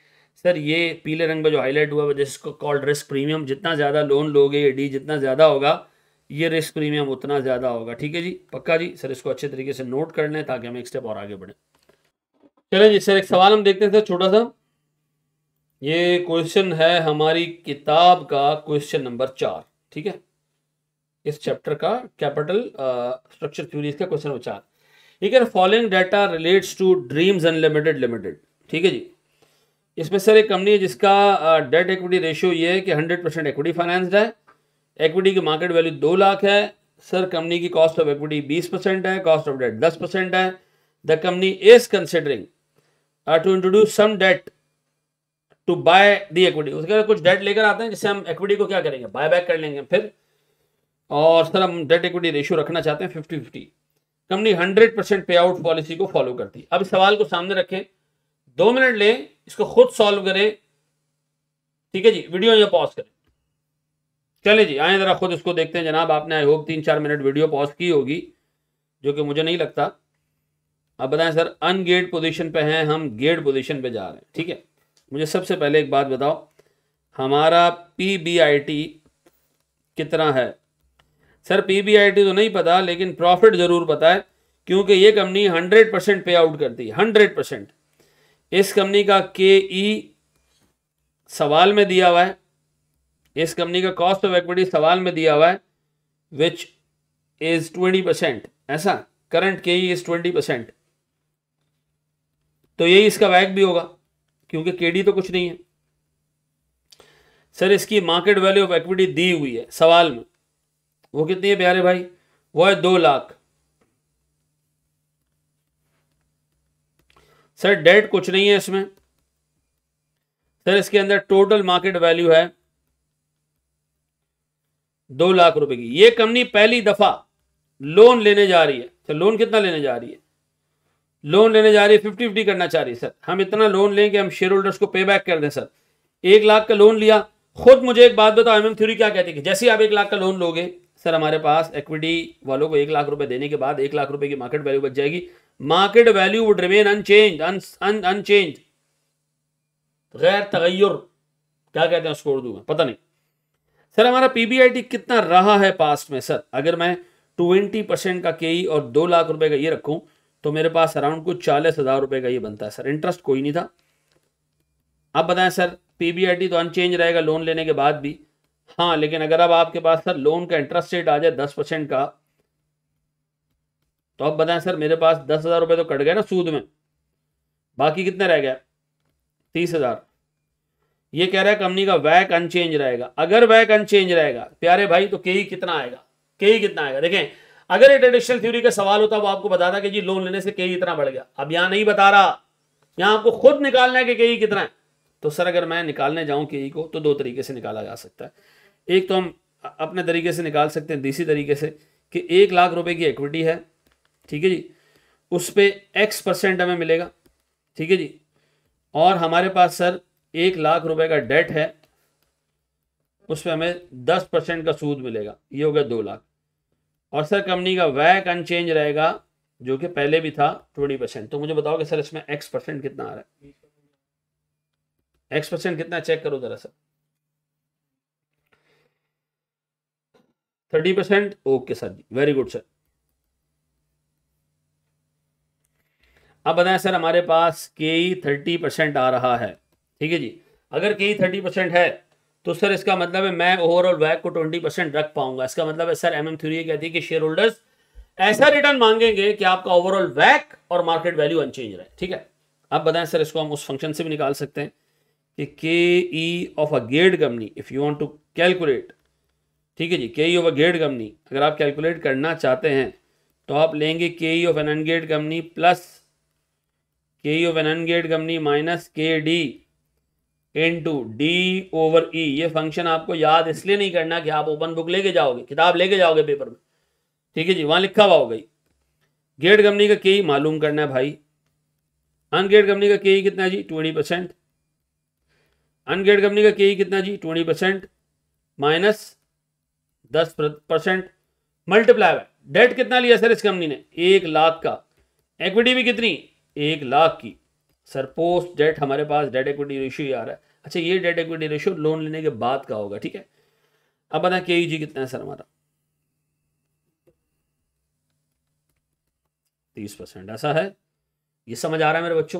sir ये पीले रंग में जो हाईलाइट हुआ है जिसको कॉल्ड रिस्क प्रीमियम जितना ज़्यादा लोन लोगे ये डी जितना ज़्यादा होगा ये रिस्क प्रीमियम उतना ज़्यादा होगा ठीक है जी पक्का जी सर इसको अच्छे तरीके से नोट कर लें ताकि हम एक स्टेप और आगे बढ़ें चलें जी सर एक सवाल हम देखते हैं सर छोटा सा ये क्वेश्चन है हमारी किताब का क्वेश्चन नंबर चार ठीक है इस चैप्टर का कैपिटल स्ट्रक्चर थ्यूरी का क्वेश्चन नंबर चार ठीक है following data relates to Dreams Unlimited Limited ठीक है जी इसमें सर एक कंपनी है जिसका डेट इक्विटी रेशियो ये है कि हंड्रेड परसेंट इक्विटी फाइनेंस्ड है इक्विटी की मार्केट वैल्यू दो लाख है सर कंपनी की कॉस्ट ऑफ इक्विटी बीस परसेंट है कॉस्ट ऑफ डेट दस परसेंट है the company is considering to introduce some debt to buy the equity उसके कुछ डेट लेकर आते हैं जिससे हम इक्विटी को क्या करेंगे बाय बैक कर लेंगे फिर और सर हम डेट इक्विटी रेशियो रखना चाहते हैं fifty fifty company hundred percent पे आउट पॉलिसी को फॉलो करती है अब इस सवाल को सामने रखें दो मिनट लें इसको खुद सॉल्व करें ठीक है जी वीडियो यहाँ पॉज करें चले जी आए ज़रा खुद इसको देखते हैं जनाब आपने आई होप तीन चार मिनट वीडियो पॉज की होगी जो कि मुझे नहीं लगता अब बताएं सर अनगेट पोजीशन पे हैं हम गेट पोजीशन पे जा रहे हैं ठीक है मुझे सबसे पहले एक बात बताओ हमारा पी बी आई टी कितना है sir P B I T तो नहीं पता लेकिन प्रॉफिट ज़रूर पता है क्योंकि ये कंपनी हंड्रेड परसेंट पे आउट करती है हंड्रेड परसेंट इस कंपनी का के ई e सवाल में दिया हुआ है इस कंपनी का कॉस्ट ऑफ एक्विटी सवाल में दिया हुआ है विच इज ट्वेंटी परसेंट ऐसा current K E is twenty percent तो यही इसका वैक भी होगा क्योंकि केडी तो कुछ नहीं है सर इसकी मार्केट वैल्यू ऑफ एक्विटी दी हुई है सवाल में वो कितनी है प्यारे भाई वो है दो लाख सर डेट कुछ नहीं है इसमें सर इसके अंदर टोटल मार्केट वैल्यू है दो लाख रुपए की ये कंपनी पहली दफा लोन लेने जा रही है सर लोन कितना लेने जा रही है लोन लेने जा रही है फिफ्टी फिफ्टी करना चाह रही है सर हम इतना लोन लें कि हम शेयर होल्डर्स को पे बैक कर दें सर एक लाख का लोन लिया खुद मुझे एक बात बताओ एम थ्योरी क्या कहती है जैसे आप एक लाख का लोन लोगे सर हमारे पास इक्विटी वालों को एक लाख रुपए देने के बाद एक लाख रुपए की मार्केट वैल्यू बच जाएगी market value would remain unchanged un, un, unchanged गैर तगैर क्या कहते हैं उसको उर्दू में पता नहीं सर हमारा पीबीआईटी कितना रहा है पास्ट में सर अगर मैं ट्वेंटी परसेंट का के e और दो लाख रुपए का ये रखूं तो मेरे पास अराउंड कुछ चालीस हजार रुपए का ये बनता है सर इंटरेस्ट कोई नहीं था आप बताएं सर पीबीआईटी तो अनचेंज रहेगा लोन लेने के बाद भी हाँ लेकिन अगर अब आपके पास सर लोन का इंटरेस्ट रेट आ जाए दस परसेंट का तो आप बताएं सर मेरे पास दस हज़ार रुपये तो कट गए ना सूद में बाकी कितने रह गया तीस हज़ार ये कह रहा है कंपनी का वैक अनचेंज रहेगा अगर वैक अनचेंज रहेगा प्यारे भाई तो के ही कितना आएगा के ही कितना आएगा देखें अगर ये ट्रेडिशनल थ्योरी का सवाल होता वो आपको बताता कि जी लोन लेने से के ही इतना बढ़ गया अब यहाँ नहीं बता रहा यहाँ आपको खुद निकालना है कि के ही कितना है तो सर अगर मैं निकालने जाऊँ के ही को तो दो तरीके से निकाला जा सकता है एक तो हम अपने तरीके से निकाल सकते हैं देसी तरीके से कि एक लाख रुपए की इक्विटी है ठीक है जी उस पर एक्स परसेंट हमें मिलेगा ठीक है जी और हमारे पास सर एक लाख रुपए का डेट है उस पर हमें दस परसेंट का सूद मिलेगा ये हो गया दो लाख और सर कंपनी का वैक अनचेंज रहेगा जो कि पहले भी था ट्वेंटी परसेंट तो मुझे बताओ कि सर इसमें एक्स परसेंट कितना आ रहा है एक्स परसेंट कितना चेक करो जरा sir thirty percent okay sir जी वेरी गुड सर अब बताएं सर हमारे पास K E e thirty percent आ रहा है ठीक है जी अगर के ई e थर्टी परसेंट है तो सर इसका मतलब है मैं ओवरऑल वैक को ट्वेंटी परसेंट रख पाऊंगा इसका मतलब है सर एम एम थ्यूरी कहती है कि शेयर होल्डर्स ऐसा रिटर्न मांगेंगे कि आपका ओवरऑल वैक और मार्केट वैल्यू अनचेंज रहे ठीक है अब बताएं सर इसको हम उस फंक्शन से भी निकाल सकते हैं कि के ई ऑफ अ गेड company if you want to calculate ठीक है जी के ई ऑफ अ गेड कंपनी अगर आप कैलकुलेट करना चाहते हैं तो आप लेंगे K E of an ungeared company plus K U ungeared company minus K D into D over E ये फंक्शन आपको याद इसलिए नहीं करना कि आप ओपन बुक लेके जाओगे किताब लेके जाओगे पेपर में ठीक है जी वहाँ लिखा हुआ हो गई गेट कंपनी का के ई मालूम करना है भाई अनगेट कंपनी का के ई कितना जी ट्वेंटी परसेंट अनगेट कंपनी का के ई कितना जी ट्वेंटी परसेंट माइनस दस परसेंट मल्टीप्लाई डेट कितना लिया सर इस कंपनी ने एक लाख का एक्विटी भी कितनी एक लाख की सरपोस डेट हमारे पास डेट इक्विटी रेशियो आ रहा है अच्छा ये डेट इक्विटी रेशियो लोन लेने के बाद का होगा ठीक है अब बताएं के जी e कितना है सर हमारा तीस परसेंट ऐसा है ये समझ आ रहा है मेरे बच्चों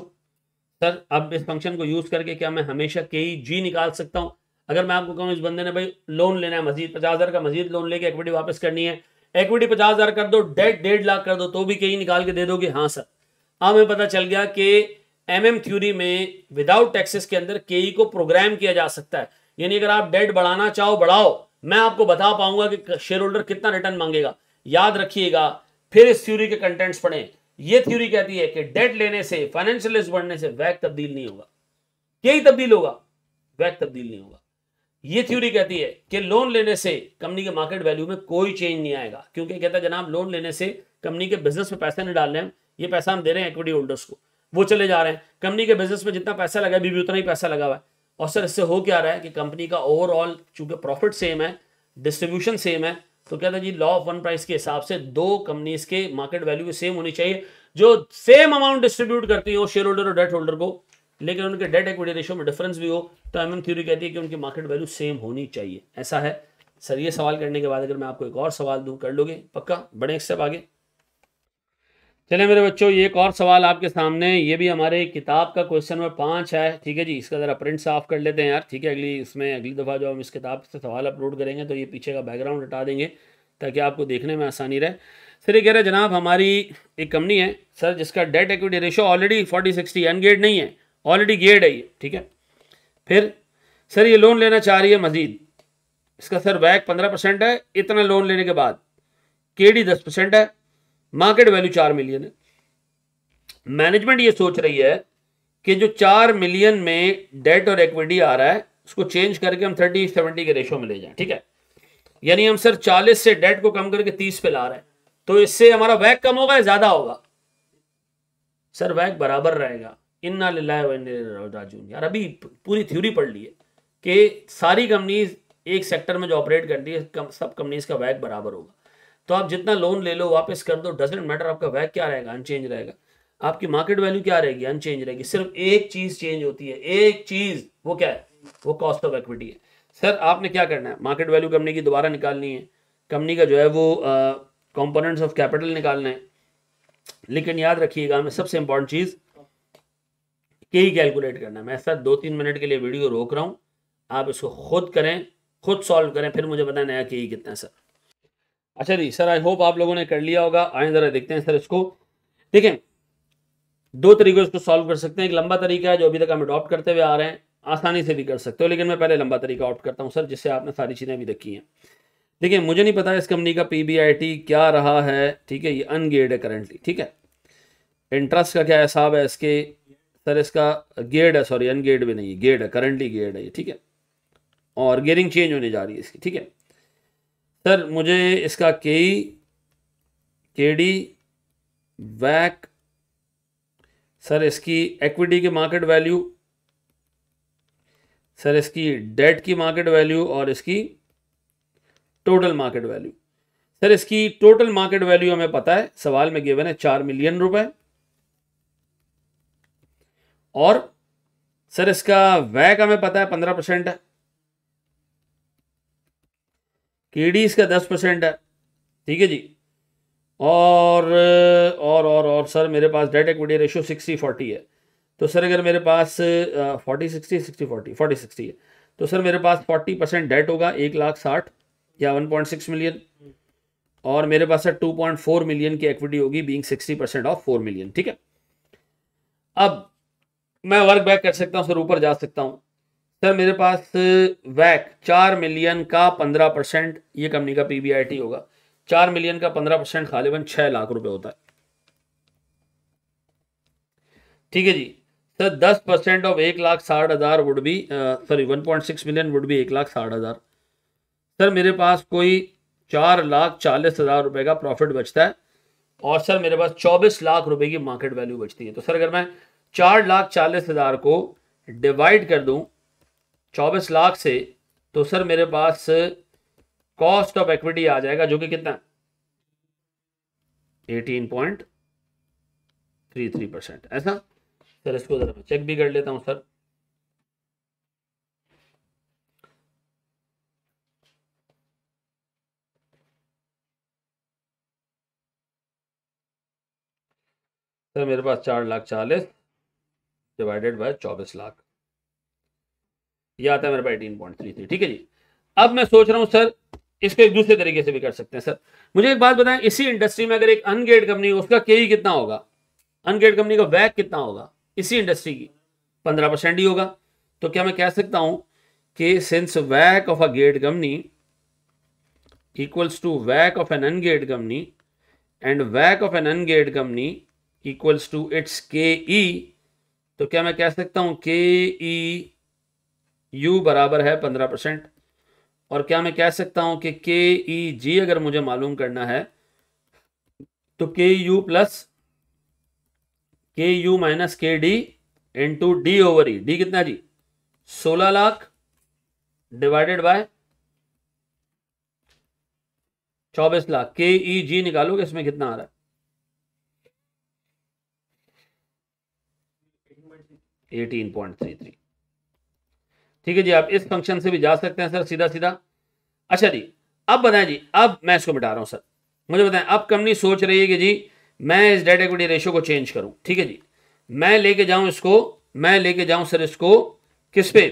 सर अब इस फंक्शन को यूज करके क्या मैं हमेशा के जी e निकाल सकता हूं अगर मैं आपको कहूं इस बंदे ने भाई लोन लेना है मजीद पचास हजार का मजीद लोन लेके इक्विटी वापस करनी है इक्विटी पचास हजार कर दो डेट डेढ़ लाख कर दो तो भी के e निकाल के दे दोगे हाँ सर अब हाँ, हमें पता चल गया कि एम एम थ्योरी में विदाउट टैक्सेस के अंदर के e को प्रोग्राम किया जा सकता है यानी अगर आप डेट बढ़ाना चाहो बढ़ाओ मैं आपको बता पाऊंगा कि शेयर होल्डर कितना रिटर्न मांगेगा याद रखिएगा फिर इस थ्योरी के कंटेंट्स पढ़ें ये थ्योरी कहती है कि डेट लेने से फाइनेंशियल बढ़ने से वैक तब्दील नहीं होगा यही e तब्दील होगा वैक तब्दील नहीं होगा ये थ्योरी कहती है कि लोन लेने से कंपनी के मार्केट वैल्यू में कोई चेंज नहीं आएगा क्योंकि कहता है जनाब लोन लेने से कंपनी के बिजनेस में पैसे नहीं डालने हैं ये पैसा हम दे रहे हैं इक्विटी होल्डर्स को वो चले जा रहे हैं कंपनी के बिजनेस में जितना पैसा लगा अभी भी उतना ही पैसा लगा हुआ है और सर इससे हो क्या रहा है कि कंपनी का ओवरऑल चूंकि प्रॉफिट सेम है डिस्ट्रीब्यूशन सेम है तो क्या था जी लॉ ऑफ वन प्राइस के हिसाब से दो कंपनीज के मार्केट वैल्यू सेम होनी चाहिए जो सेम अमाउंट डिस्ट्रीब्यूट करती हो शेयर होल्डर और डेट होल्डर को लेकिन उनके डेट इक्विटी रेशियो में डिफरेंस भी हो तो एम थ्योरी कहती है कि उनकी मार्केट वैल्यू सेम होनी चाहिए ऐसा है सर ये सवाल करने के बाद अगर मैं आपको एक और सवाल दूं कर लोगे पक्का बड़े स्टेप आगे चले मेरे बच्चों ये एक और सवाल आपके सामने ये भी हमारे किताब का क्वेश्चन नंबर पाँच है ठीक है जी इसका ज़रा प्रिंट साफ कर लेते हैं यार ठीक है अगली इसमें अगली दफ़ा जो हम इस किताब से सवाल अपलोड करेंगे तो ये पीछे का बैकग्राउंड हटा देंगे ताकि आपको देखने में आसानी रहे सर ये कह रहे जनाब हमारी एक कंपनी है सर जिसका debt equity ratio already forty sixty ungeared नहीं है ऑलरेडी गेड है ये ठीक है फिर सर ये लोन लेना चाह रही है मजीद इसका सर बैक पंद्रह परसेंट है इतना लोन लेने के बाद के डी दस परसेंट है मार्केट वैल्यू चार मिलियन है मैनेजमेंट ये सोच रही है कि जो चार मिलियन में डेट और इक्विटी आ रहा है उसको चेंज करके हम थर्टी सेवेंटी के रेशो में ले जाए ठीक है यानी हम सर चालीस से डेट को कम करके तीस पे ला रहे हैं तो इससे हमारा वैक कम होगा या ज्यादा होगा सर वैक बराबर रहेगा इन्ना लाजून यार अभी पूरी थ्योरी पढ़ ली है कि सारी कंपनीज एक सेक्टर में जो ऑपरेट करती है सब कंपनीज का वैक बराबर होगा तो आप जितना लोन ले लो वापस कर दो डजेंट मैटर आपका वैक क्या रहेगा अनचेंज रहेगा आपकी मार्केट वैल्यू क्या रहेगी अनचेंज रहेगी सिर्फ एक चीज चेंज होती है एक चीज वो क्या है वो कॉस्ट ऑफ एक्विटी है सर आपने क्या करना है मार्केट वैल्यू कंपनी की दोबारा निकालनी है कंपनी का जो है वो कॉम्पोनेंट्स ऑफ कैपिटल निकालना है लेकिन याद रखिएगा हमें सबसे इंपॉर्टेंट चीज के ही कैलकुलेट करना है मैं सर दो तीन मिनट के लिए वीडियो रोक रहा हूँ आप इसको खुद करें खुद सॉल्व करें फिर मुझे बताया नया के ही कितना है सर अच्छा जी सर आई होप आप लोगों ने कर लिया होगा आए ज़रा देखते हैं सर इसको देखें दो तरीके इसको सॉल्व कर सकते हैं एक लंबा तरीका है जो अभी तक हम अडॉप्ट करते हुए आ रहे हैं आसानी से भी कर सकते हो लेकिन मैं पहले लंबा तरीका ऑप्ट करता हूँ सर जिससे आपने सारी चीज़ें अभी देखी हैं देखिए मुझे नहीं पता इस कंपनी का पी क्या रहा है ठीक है ये अनगेड है करेंटली ठीक है इंटरेस्ट का क्या हिसाब है इसके सर इसका गेड है सॉरी अनगेड भी नहीं है गेड है करंटली गेड है ये ठीक है और गेयरिंग चेंज होने जा रही है इसकी ठीक है सर मुझे इसका के ई के डी वैक सर इसकी एक्विटी की मार्केट वैल्यू सर इसकी डेट की मार्केट वैल्यू और इसकी टोटल मार्केट वैल्यू सर इसकी टोटल मार्केट वैल्यू हमें पता है सवाल में गिवन है चार मिलियन रुपए और सर इसका वैक हमें पता है पंद्रह परसेंट है ईडी का दस परसेंट है ठीक है जी और और और और सर मेरे पास debt equity ratio sixty forty है तो सर अगर मेरे पास forty sixty sixty forty forty sixty है तो सर मेरे पास फोर्टी परसेंट डेट होगा एक लाख साठ या वन पॉइंट सिक्स मिलियन और मेरे पास sir two point four million की एक्विटी होगी being sixty percent of four million ठीक है अब मैं वर्क बैक कर सकता हूँ सर ऊपर जा सकता हूँ सर मेरे पास वैक चार मिलियन का पंद्रह परसेंट ये कंपनी का पीबीआईटी होगा चार मिलियन का पंद्रह परसेंट खालिबन छह लाख रुपए होता है ठीक है जी सर दस परसेंट ऑफ एक लाख साठ हजार would be sorry one point six million would be एक लाख साठ हजार सर मेरे पास कोई चार लाख चालीस हजार रुपए का प्रॉफिट बचता है और सर मेरे पास चौबीस लाख रुपए की मार्केट वैल्यू बचती है तो सर अगर मैं चार लाख चालीस हजार को डिवाइड कर दूं चौबीस लाख से तो सर मेरे पास कॉस्ट ऑफ एक्विटी आ जाएगा जो कि कितना eighteen point three three percent ऐसा सर इसको जरा मैं चेक भी कर लेता हूं सर सर मेरे पास चार लाख चालीस डिवाइडेड बाय चौबीस लाख ये आता है मेरे पास एटीन पॉइंट थ्री थ्री ठीक है जी अब मैं सोच रहा हूँ सर इसको एक दूसरे तरीके से भी कर सकते हैं सर मुझे एक बात बताएं इसी इंडस्ट्री में अगर एक अनगेड कंपनी उसका के e कितना होगा अनगेड कंपनी का वैक कितना होगा इसी इंडस्ट्री की पंद्रह परसेंट ही होगा तो क्या मैं कह सकता हूं कि since वैक of a gate company equals to वैक of an ungeared company and वैक of an ungeared company equals to it's के ई तो क्या मैं कह सकता हूं KE यू बराबर है पंद्रह परसेंट और क्या मैं कह सकता हूं कि के ई जी अगर मुझे मालूम करना है तो K U plus K U minus K D into D over E D कितना जी सोलह लाख डिवाइडेड बाय चौबीस लाख के ई जी निकालोगे इसमें कितना आ रहा है एटीन पॉइंट थ्री थ्री ठीक है जी आप इस फंक्शन से भी जा सकते हैं सर सीधा सीधा अच्छा जी अब बताएं जी अब मैं इसको मिटा रहा हूँ सर मुझे बताएं अब कंपनी सोच रही है कि जी मैं इस डेट इक्विटी रेशो को चेंज करूँ ठीक है जी मैं लेके जाऊँ इसको मैं लेके जाऊँ सर इसको किस पे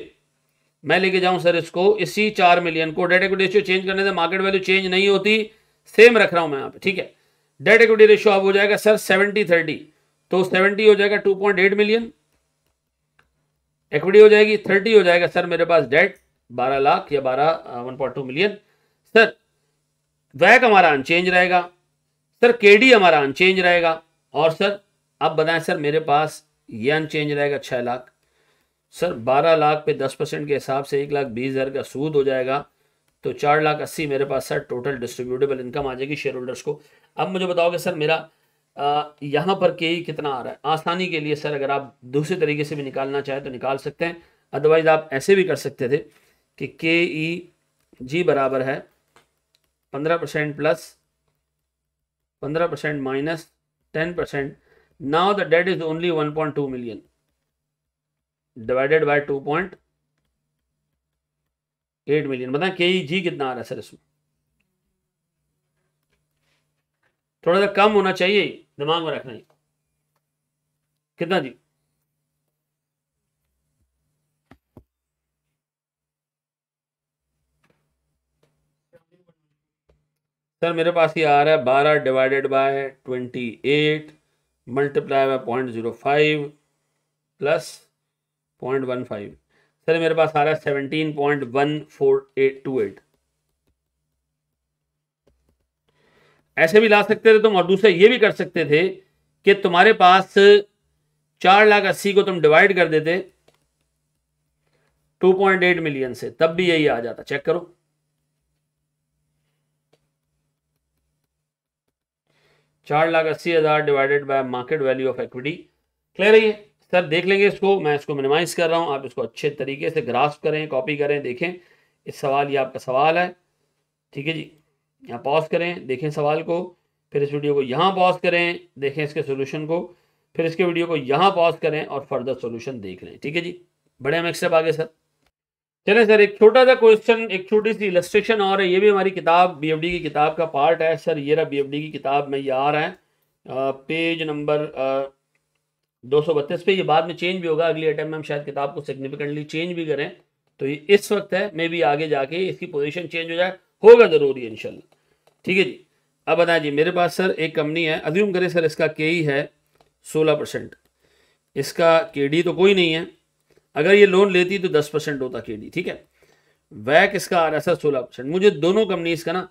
मैं लेके जाऊँ सर इसको इसी चार मिलियन को डेट इक्विटी रेशियो चेंज करने से मार्केट वैल्यू चेंज नहीं होती सेम रख रहा हूँ मैं यहाँ पे ठीक है डेट इक्विटी रेशियो अब हो जाएगा सर सेवेंटी थर्टी तो सेवेंटी हो जाएगा two point eight million equity हो जाएगी थर्टी हो जाएगा सर मेरे पास डेट बारह लाख या बारह one point two million sir वैक हमारा अनचेंज रहेगा सर केडी हमारा अनचेंज रहेगा और सर आप बताएं सर मेरे पास ये अनचेंज रहेगा छः लाख सर बारह लाख पे दस परसेंट के हिसाब से एक लाख बीस हज़ार का सूद हो जाएगा तो चार लाख अस्सी मेरे पास सर टोटल डिस्ट्रीब्यूटेबल इनकम आ जाएगी शेयर होल्डर्स को अब मुझे बताओगे सर मेरा यहाँ पर के ई कितना आ रहा है आसानी के लिए सर अगर आप दूसरे तरीके से भी निकालना चाहें तो निकाल सकते हैं अदरवाइज आप ऐसे भी कर सकते थे कि के ई जी बराबर है पंद्रह परसेंट प्लस पंद्रह percent minus ten percent now the debt is only one point two million divided by two point eight million बताएं के ई जी कितना आ रहा है सर इसमें थोड़ा सा कम होना चाहिए दिमाग में रखना है कितना जी सर मेरे पास ये आ रहा है बारह divided by twenty eight multiply by point zero five plus point one five sir मेरे पास आ रहा है seventeen point one four eight two eight ऐसे भी ला सकते थे तुम और दूसरा ये भी कर सकते थे कि तुम्हारे पास चार लाख अस्सी को तुम डिवाइड कर देते 2.8 मिलियन से तब भी यही आ जाता चेक करो चार लाख अस्सी हजार divided by market value of equity clear है सर देख लेंगे इसको मैं इसको मिनिमाइज कर रहा हूं आप इसको अच्छे तरीके से ग्रास्प करें कॉपी करें देखें इस सवाल ये आपका सवाल है ठीक है जी यहाँ पॉज करें देखें सवाल को फिर इस वीडियो को यहाँ पॉज करें देखें इसके सोल्यूशन को फिर इसके वीडियो को यहाँ पॉज करें और फर्दर सोल्यूशन देख लें ठीक है जी बड़े हम एक आगे सर चले सर एक छोटा सा क्वेश्चन एक छोटी सी इलस्ट्रेशन और है ये भी हमारी किताब बी की किताब का पार्ट है सर ये रहा बी की किताब में ये आ रहा है आ, पेज नंबर दो सौ बत्तीस पे ये बाद में चेंज भी होगा अगली अटैम्प में हम शायद किताब को सिग्निफिकेंटली चेंज भी करें तो ये इस वक्त है मे भी आगे जाके इसकी पोजीशन चेंज हो जाए होगा जरूरी ये इनशाला ठीक है जी अब बताएं जी मेरे पास सर एक कंपनी है अज्यूम करें सर इसका के ई है सोलह परसेंट इसका के डी तो कोई नहीं है अगर ये लोन लेती तो दस परसेंट होता के डी ठीक है वैक इसका आ रहा है सर सोलह परसेंट मुझे दोनों कंपनीज का ना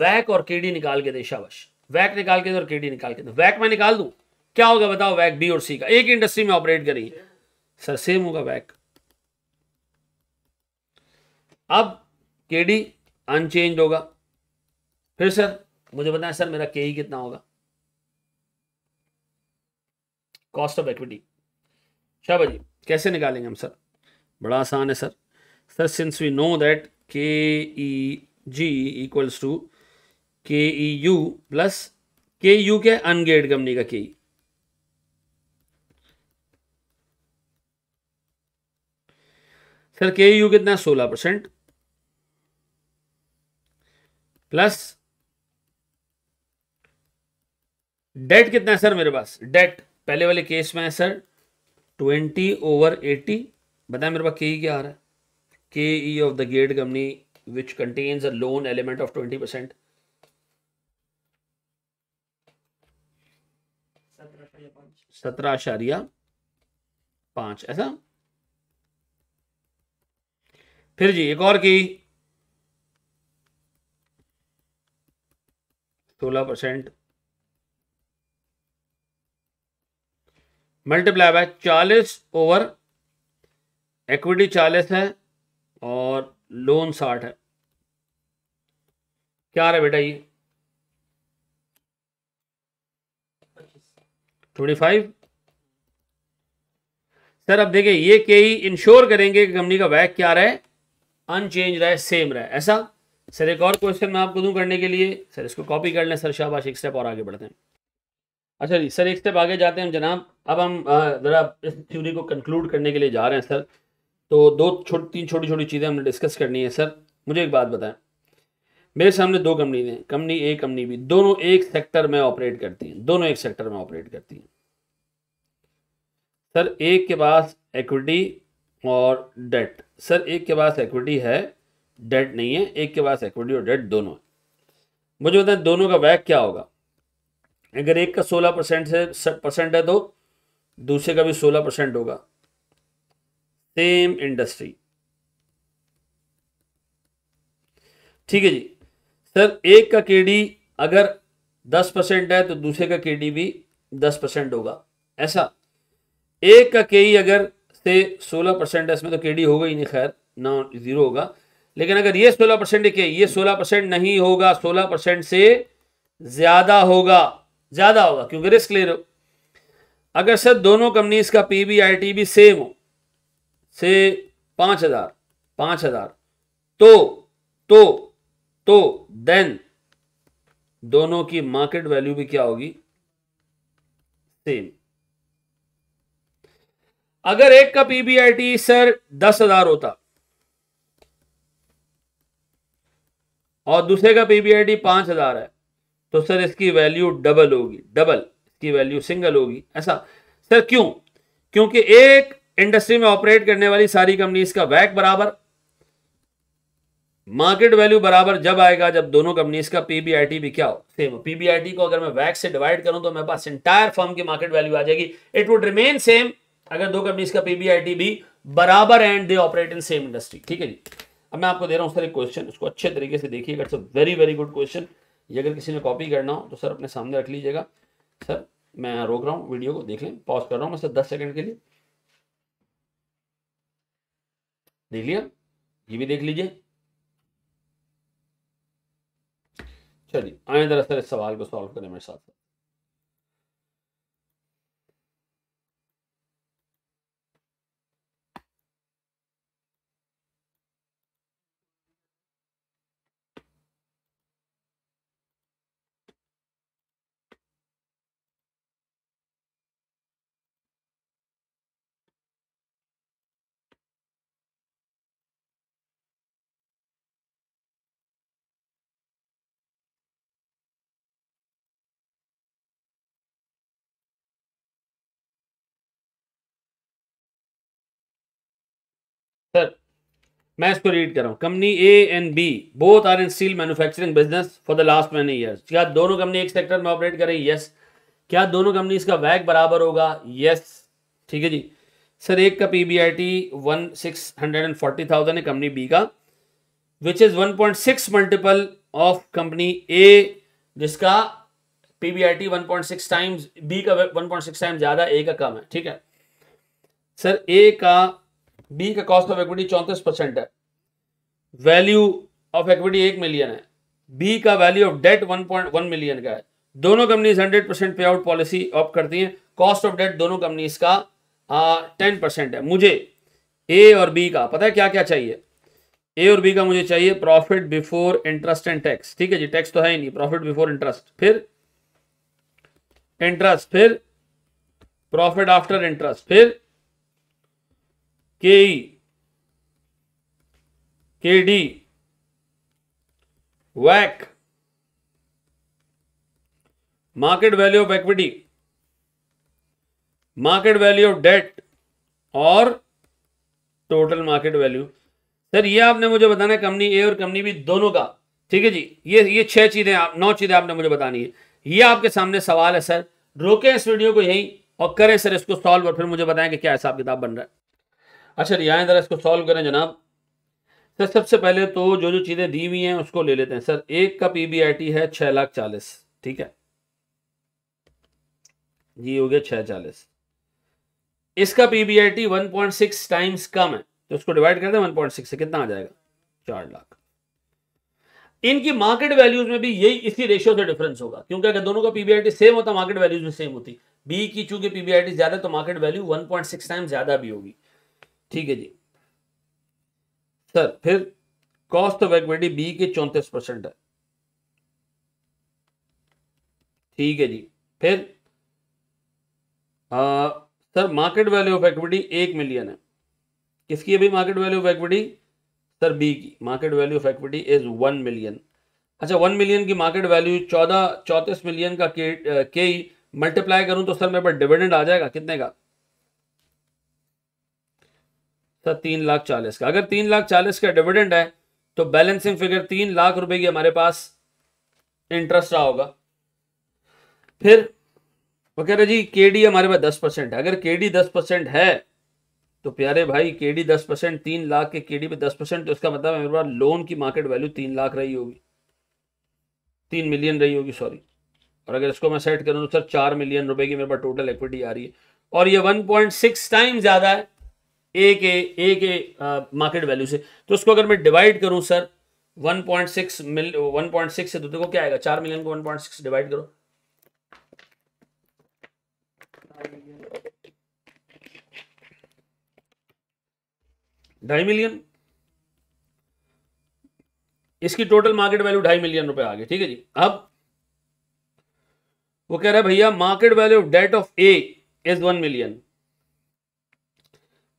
वैक और के डी निकाल के दे शाबाश वैक निकाल के दे और के डी निकाल के दे वैक मैं निकाल दूँ क्या होगा बताओ वैक बी और सी का एक इंडस्ट्री में ऑपरेट करिए सर सेम होगा वैक अब के डी अनचेंज होगा फिर सर मुझे बताएं सर मेरा के ही e कितना होगा कॉस्ट ऑफ इक्विटी शाबाश जी कैसे निकालेंगे हम सर बड़ा आसान है sir sir since we know that K E G equals to K E U plus K U के अनगेड कंपनी का K E e. Sir K U e कितना है सोलह परसेंट प्लस डेट कितना है सर मेरे पास डेट पहले वाले केस में है सर ट्वेंटी ओवर एटी बताए मेरे पास के ई e क्या आ रहा है के ई ऑफ द गेट company which contains a loan element of twenty percent सत्रह आशारिया पांच ऐसा फिर जी एक और की e। सोलह परसेंट मल्टीप्लाई बाय चालीस ओवर एक्विटी चालीस है और लोन साठ है क्या रहा बेटा ये ट्वेंटी फाइव सर अब देखिए ये के ही इंश्योर करेंगे कि कंपनी का वैक क्या रहे अनचेंज रहे सेम रहे ऐसा सर एक और क्वेश्चन मैं आपको दूं करने के लिए सर इसको कॉपी कर लें सर शाबाश एक स्टेप और आगे बढ़ते हैं अच्छा जी सर एक स्टेप आगे जाते हैं जनाब अब हम ज़रा इस थ्योरी को कंक्लूड करने के लिए जा रहे हैं सर तो दो छोटी तीन छोटी छोटी चीज़ें हमने डिस्कस करनी है सर मुझे एक बात बताएं मेरे सामने दो कंपनी हैं कंपनी ए कंपनी बी दोनों एक सेक्टर में ऑपरेट करती हैं दोनों एक सेक्टर में ऑपरेट करती हैं सर एक के पास एक्विटी और डेट सर एक के पास एक्विटी है डेट नहीं है एक के पास एक्विटी और डेट दोनों है मुझे बताएं दोनों का वैक क्या होगा अगर एक का सोलह परसेंट से परसेंट है तो दूसरे का भी सोलह परसेंट होगा सेम इंडस्ट्री ठीक है जी सर एक का केडी अगर दस परसेंट है तो दूसरे का केडी भी दस परसेंट होगा ऐसा एक का के e अगर से सोलह परसेंट है इसमें तो केडी होगा ही नहीं खैर ना जीरो होगा लेकिन अगर ये सोलह परसेंट के ये सोलह परसेंट नहीं होगा सोलह परसेंट से ज्यादा होगा ज़्यादा होगा क्योंकि रिस्क ले रहे हो अगर सर दोनों कंपनीज का पी बी आई टी भी सेम हो से पाँच हज़ार पाँच हज़ार तो तो तो देन दोनों की मार्केट वैल्यू भी क्या होगी सेम अगर एक का पीबीआईटी सर दस हजार होता और दूसरे का पीबीआईटी पांच हजार है तो सर इसकी वैल्यू डबल होगी डबल इसकी वैल्यू सिंगल होगी ऐसा सर क्यों क्योंकि एक इंडस्ट्री में ऑपरेट करने वाली सारी कंपनीज का वैक बराबर मार्केट वैल्यू बराबर जब आएगा जब दोनों कंपनीज का पीबीआईटी भी क्या हो सेम पीबीआईटी को अगर मैं वैक से डिवाइड करूं तो मेरे पास इंटायर फॉर्म की मार्केट वैल्यू आ जाएगी इट वुड रिमेन सेम अगर दो कंपनीज का पीबीआईटी भी बराबर and they operate in same industry ठीक है जी अब मैं आपको दे रहा हूं सर एक क्वेश्चन उसको अच्छे तरीके से देखिएगा it's a very very good question ये अगर किसी ने कॉपी करना हो तो सर अपने सामने रख लीजिएगा सर मैं रोक रहा हूँ वीडियो को देख लें पॉज कर रहा हूँ मैं सर दस सेकेंड के लिए देख लिया ये भी देख लीजिए चलिए आए दरअसल इस सवाल को सॉल्व करें मेरे साथ मैं इसको रीड कर रहा हूँ company A and B both are in steel manufacturing business for the last many years क्या दोनों कंपनी एक सेक्टर में ऑपरेट करें यस क्या दोनों कंपनी इसका वैग बराबर होगा यस ठीक है जी सर एक का P B I T one six hundred and forty thousand है कंपनी बी का which is one point six multiple of company A जिसका P B I T one point six times B का one point six times ज़्यादा A का कम है ठीक है sir ए का बी का कॉस्ट ऑफ इक्विटी चौंतीस परसेंट है वैल्यू ऑफ इक्विटी एक मिलियन है बी का value of debt one point one million का है दोनों कंपनीज हंड्रेड परसेंट पे आउट पॉलिसी ऑप करती हैं कॉस्ट ऑफ डेट दोनों कंपनीज का टेन परसेंट है मुझे ए और बी का पता है क्या क्या चाहिए ए और बी का मुझे चाहिए profit before interest and tax ठीक है जी टैक्स तो है ही नहीं प्रॉफिट बिफोर इंटरेस्ट फिर इंटरेस्ट फिर प्रॉफिट आफ्टर इंटरेस्ट फिर के के डी वैक market value of equity market value of debt और टोटल मार्केट वैल्यू सर ये आपने मुझे बताना है कंपनी ए और कंपनी बी दोनों का ठीक है जी ये ये छह चीज़ें आप नौ चीज़ें आपने मुझे बतानी है ये आपके सामने सवाल है सर रोकें इस वीडियो को यहीं और करें सर इसको सॉल्व और फिर मुझे बताएं कि क्या हिसाब किताब बन रहा है अच्छा रियाए तो ज़रा इसको सॉल्व करें जनाब सर सबसे पहले तो जो जो चीज़ें दी हुई हैं उसको ले लेते हैं सर एक का टी e है छः लाख चालीस ठीक है ये हो गया छः चालीस इसका e पीबीआईटी सिक्स टाइम्स कम है तो उसको डिवाइड कर दें सिक्स से कितना आ जाएगा चार लाख इनकी मार्केट वैल्यूज में भी यही इसी रेशियो से डिफरेंस होगा क्योंकि अगर दोनों का पीबीआईटी सेम होता मार्केट वैल्यूज में सेम होती बी की चूंकि पीबीआईटी ज्यादा तो मार्केट वैल्यू 1.6 टाइम ज्यादा भी होगी ठीक है जी सर फिर कॉस्ट ऑफ एक्विटी बी के चौंतीस परसेंट है ठीक है जी फिर आ, sir market value of equity एक मिलियन है किसकी अभी market value of equity sir B की market value of equity is one million अच्छा वन मिलियन की मार्केट वैल्यू चौदह चौंतीस मिलियन का के के मल्टीप्लाई करूं तो सर मेरे पास डिविडेंड आ जाएगा कितने का था तीन लाख चालीस का अगर तीन लाख चालीस का डिविडेंड है तो बैलेंसिंग फिगर तीन लाख रुपए की हमारे पास इंटरेस्ट रहा होगा फिर वो कह रहे जी केडी हमारे पास दस परसेंट है अगर केडी दस परसेंट है तो प्यारे भाई केडी दस परसेंट तीन लाख के केडी पे दस परसेंट तो उसका मतलब मेरे पास लोन की मार्केट वैल्यू तीन लाख रही होगी तीन मिलियन रही होगी सॉरी और अगर इसको मैं सेट करूँ तो सर चार मिलियन रुपए की मेरे पास टोटल इक्विटी आ रही है और ये वन पॉइंट सिक्स टाइम ज़्यादा है ए के ए के मार्केट uh, वैल्यू से तो उसको अगर मैं डिवाइड करूं सर 1.6 मिल 1.6 से तो देखो क्या आएगा चार मिलियन को 1.6 डिवाइड करो ढाई मिलियन इसकी टोटल मार्केट वैल्यू ढाई मिलियन रुपए आ गई ठीक है जी अब वो कह रहा है भैया market value of debt of A is one million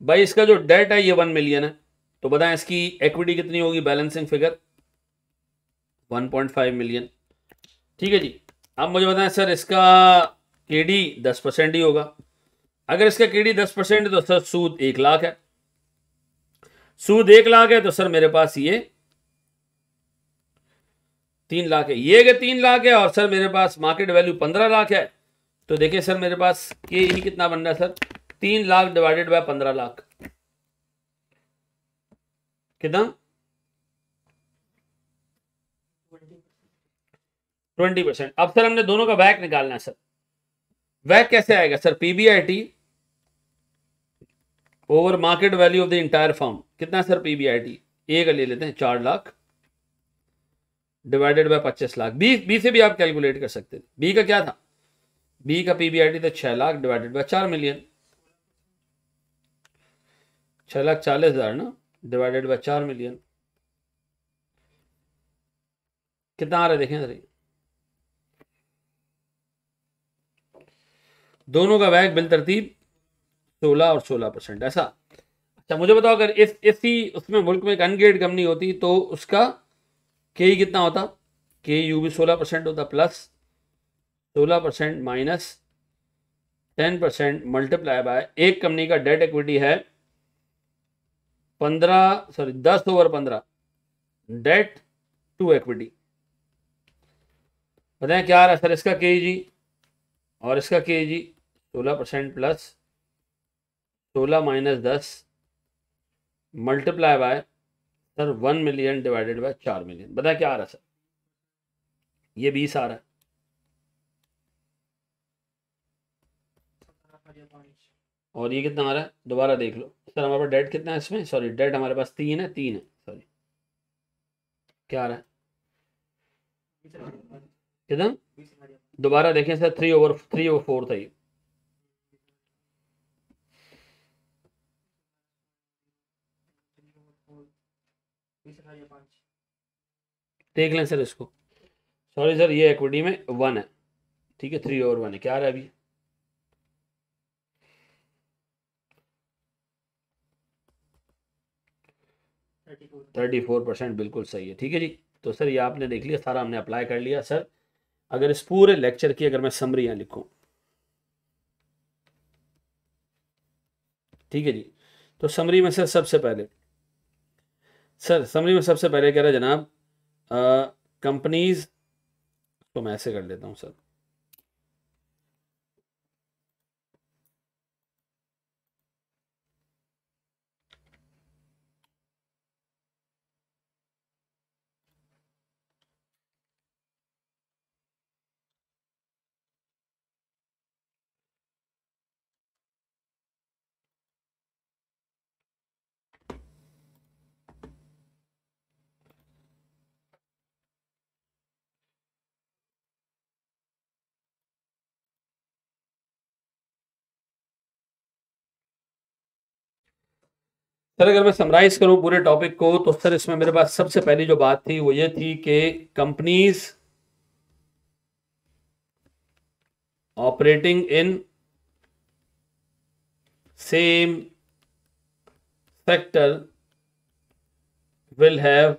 भाई इसका जो डेट है ये वन मिलियन है तो बताएं इसकी इक्विटी कितनी होगी बैलेंसिंग फिगर 1.5 मिलियन ठीक है जी अब मुझे बताएं सर इसका के डी दस परसेंट ही होगा अगर इसका के डी दस परसेंट तो सर सूद एक लाख है सूद एक लाख है तो सर मेरे पास ये तीन लाख है ये अगर तीन लाख है और सर मेरे पास मार्केट वैल्यू पंद्रह लाख है तो देखिए सर मेरे पास के ही कितना बन रहा है सर तीन लाख डिवाइडेड बाय पंद्रह लाख कितना ट्वेंटी परसेंट अब सर हमने दोनों का वैक निकालना है सर वैक कैसे आएगा sir PBIT over market value of the entire firm कितना सर पीबीआईटी ए का ले लेते हैं चार लाख डिवाइडेड बाय पच्चीस लाख बी बी से भी आप कैलकुलेट कर सकते थे बी का क्या था बी का पीबीआईटी था तो छह लाख डिवाइडेड बाय चार मिलियन छः लाख चालीस हज़ार ना डिवाइडेड बाय चार मिलियन कितना आ रहा है देखें दोनों का वैग बिल तरतीब सोलह और सोलह परसेंट ऐसा अच्छा मुझे बताओ अगर इस इसी उसमें मुल्क में एक अनगेड कंपनी होती तो उसका के ही कितना होता के यू भी सोलह परसेंट होता प्लस सोलह percent minus ten percent multiply by एक कंपनी का डेट इक्विटी है पंद्रह सॉरी दस ओवर पंद्रह डेट टू एक्विटी बताए क्या आ रहा है सर इसका के जी e और इसका के जी e सोलह परसेंट प्लस सोलह माइनस दस multiply by sir one million divided by चार मिलियन बताए क्या आ रहा है सर ये बीस आ रहा है और ये कितना आ रहा है दोबारा देख लो सर हमारे पास डेट कितना है इसमें सॉरी डेट हमारे पास तीन है तीन है सॉरी क्या आ रहा है कितना दोबारा देखें sir three over three over four था ये देख लें सर इसको सॉरी सर ये इक्विटी में वन है ठीक है थ्री ओवर वन है क्या आ रहा है अभी थर्टी फोर परसेंट बिल्कुल सही है ठीक है जी तो सर ये आपने देख लिया सारा हमने अप्लाई कर लिया सर अगर इस पूरे लेक्चर की अगर मैं समरी यहाँ लिखूँ ठीक है जी तो समरी में सर सबसे पहले सर समरी में सबसे पहले कह रहे जनाब कंपनीज तो मैं ऐसे कर लेता हूँ सर सर अगर मैं समराइज करूं पूरे टॉपिक को तो सर इसमें मेरे पास सबसे पहली जो बात थी वो ये थी कि companies operating in same sector will have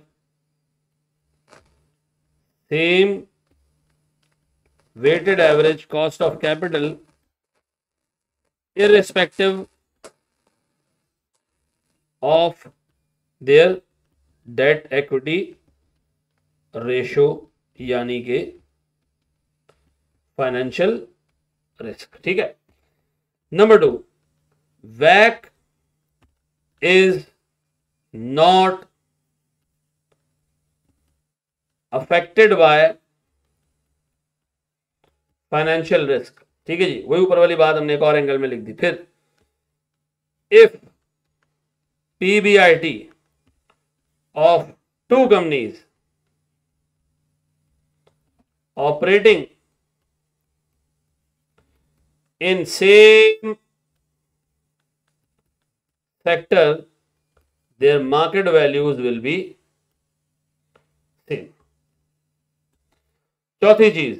same weighted average cost of capital irrespective of their debt equity ratio यानी के फाइनेंशियल रिस्क ठीक है नंबर टू वैक is not affected by financial risk ठीक है जी वही ऊपर वाली बात हमने एक और एंगल में लिख दी फिर if PBIT of two companies operating in same sector their market values will be same चौथी चीज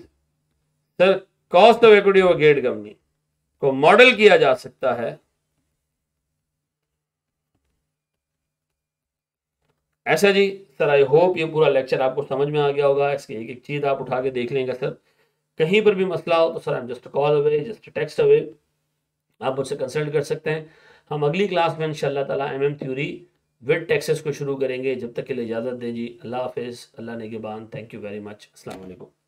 sir cost of equity of गेट कंपनी को मॉडल किया जा सकता है ऐसा जी सर आई होप ये पूरा लेक्चर आपको समझ में आ गया होगा इसकी एक एक चीज़ आप उठा के देख लेंगे सर कहीं पर भी मसला हो तो sir I just call away just text away आप मुझसे कंसल्ट कर सकते हैं हम अगली क्लास में इन ताला एम थ्योरी विद टैक्सेस को शुरू करेंगे जब तक के लिए इजाज़त दें जी अल्लाह हाफिज़ अल्लाह नेगेबान थैंक यू वेरी मच अस्सलाम वालेकुम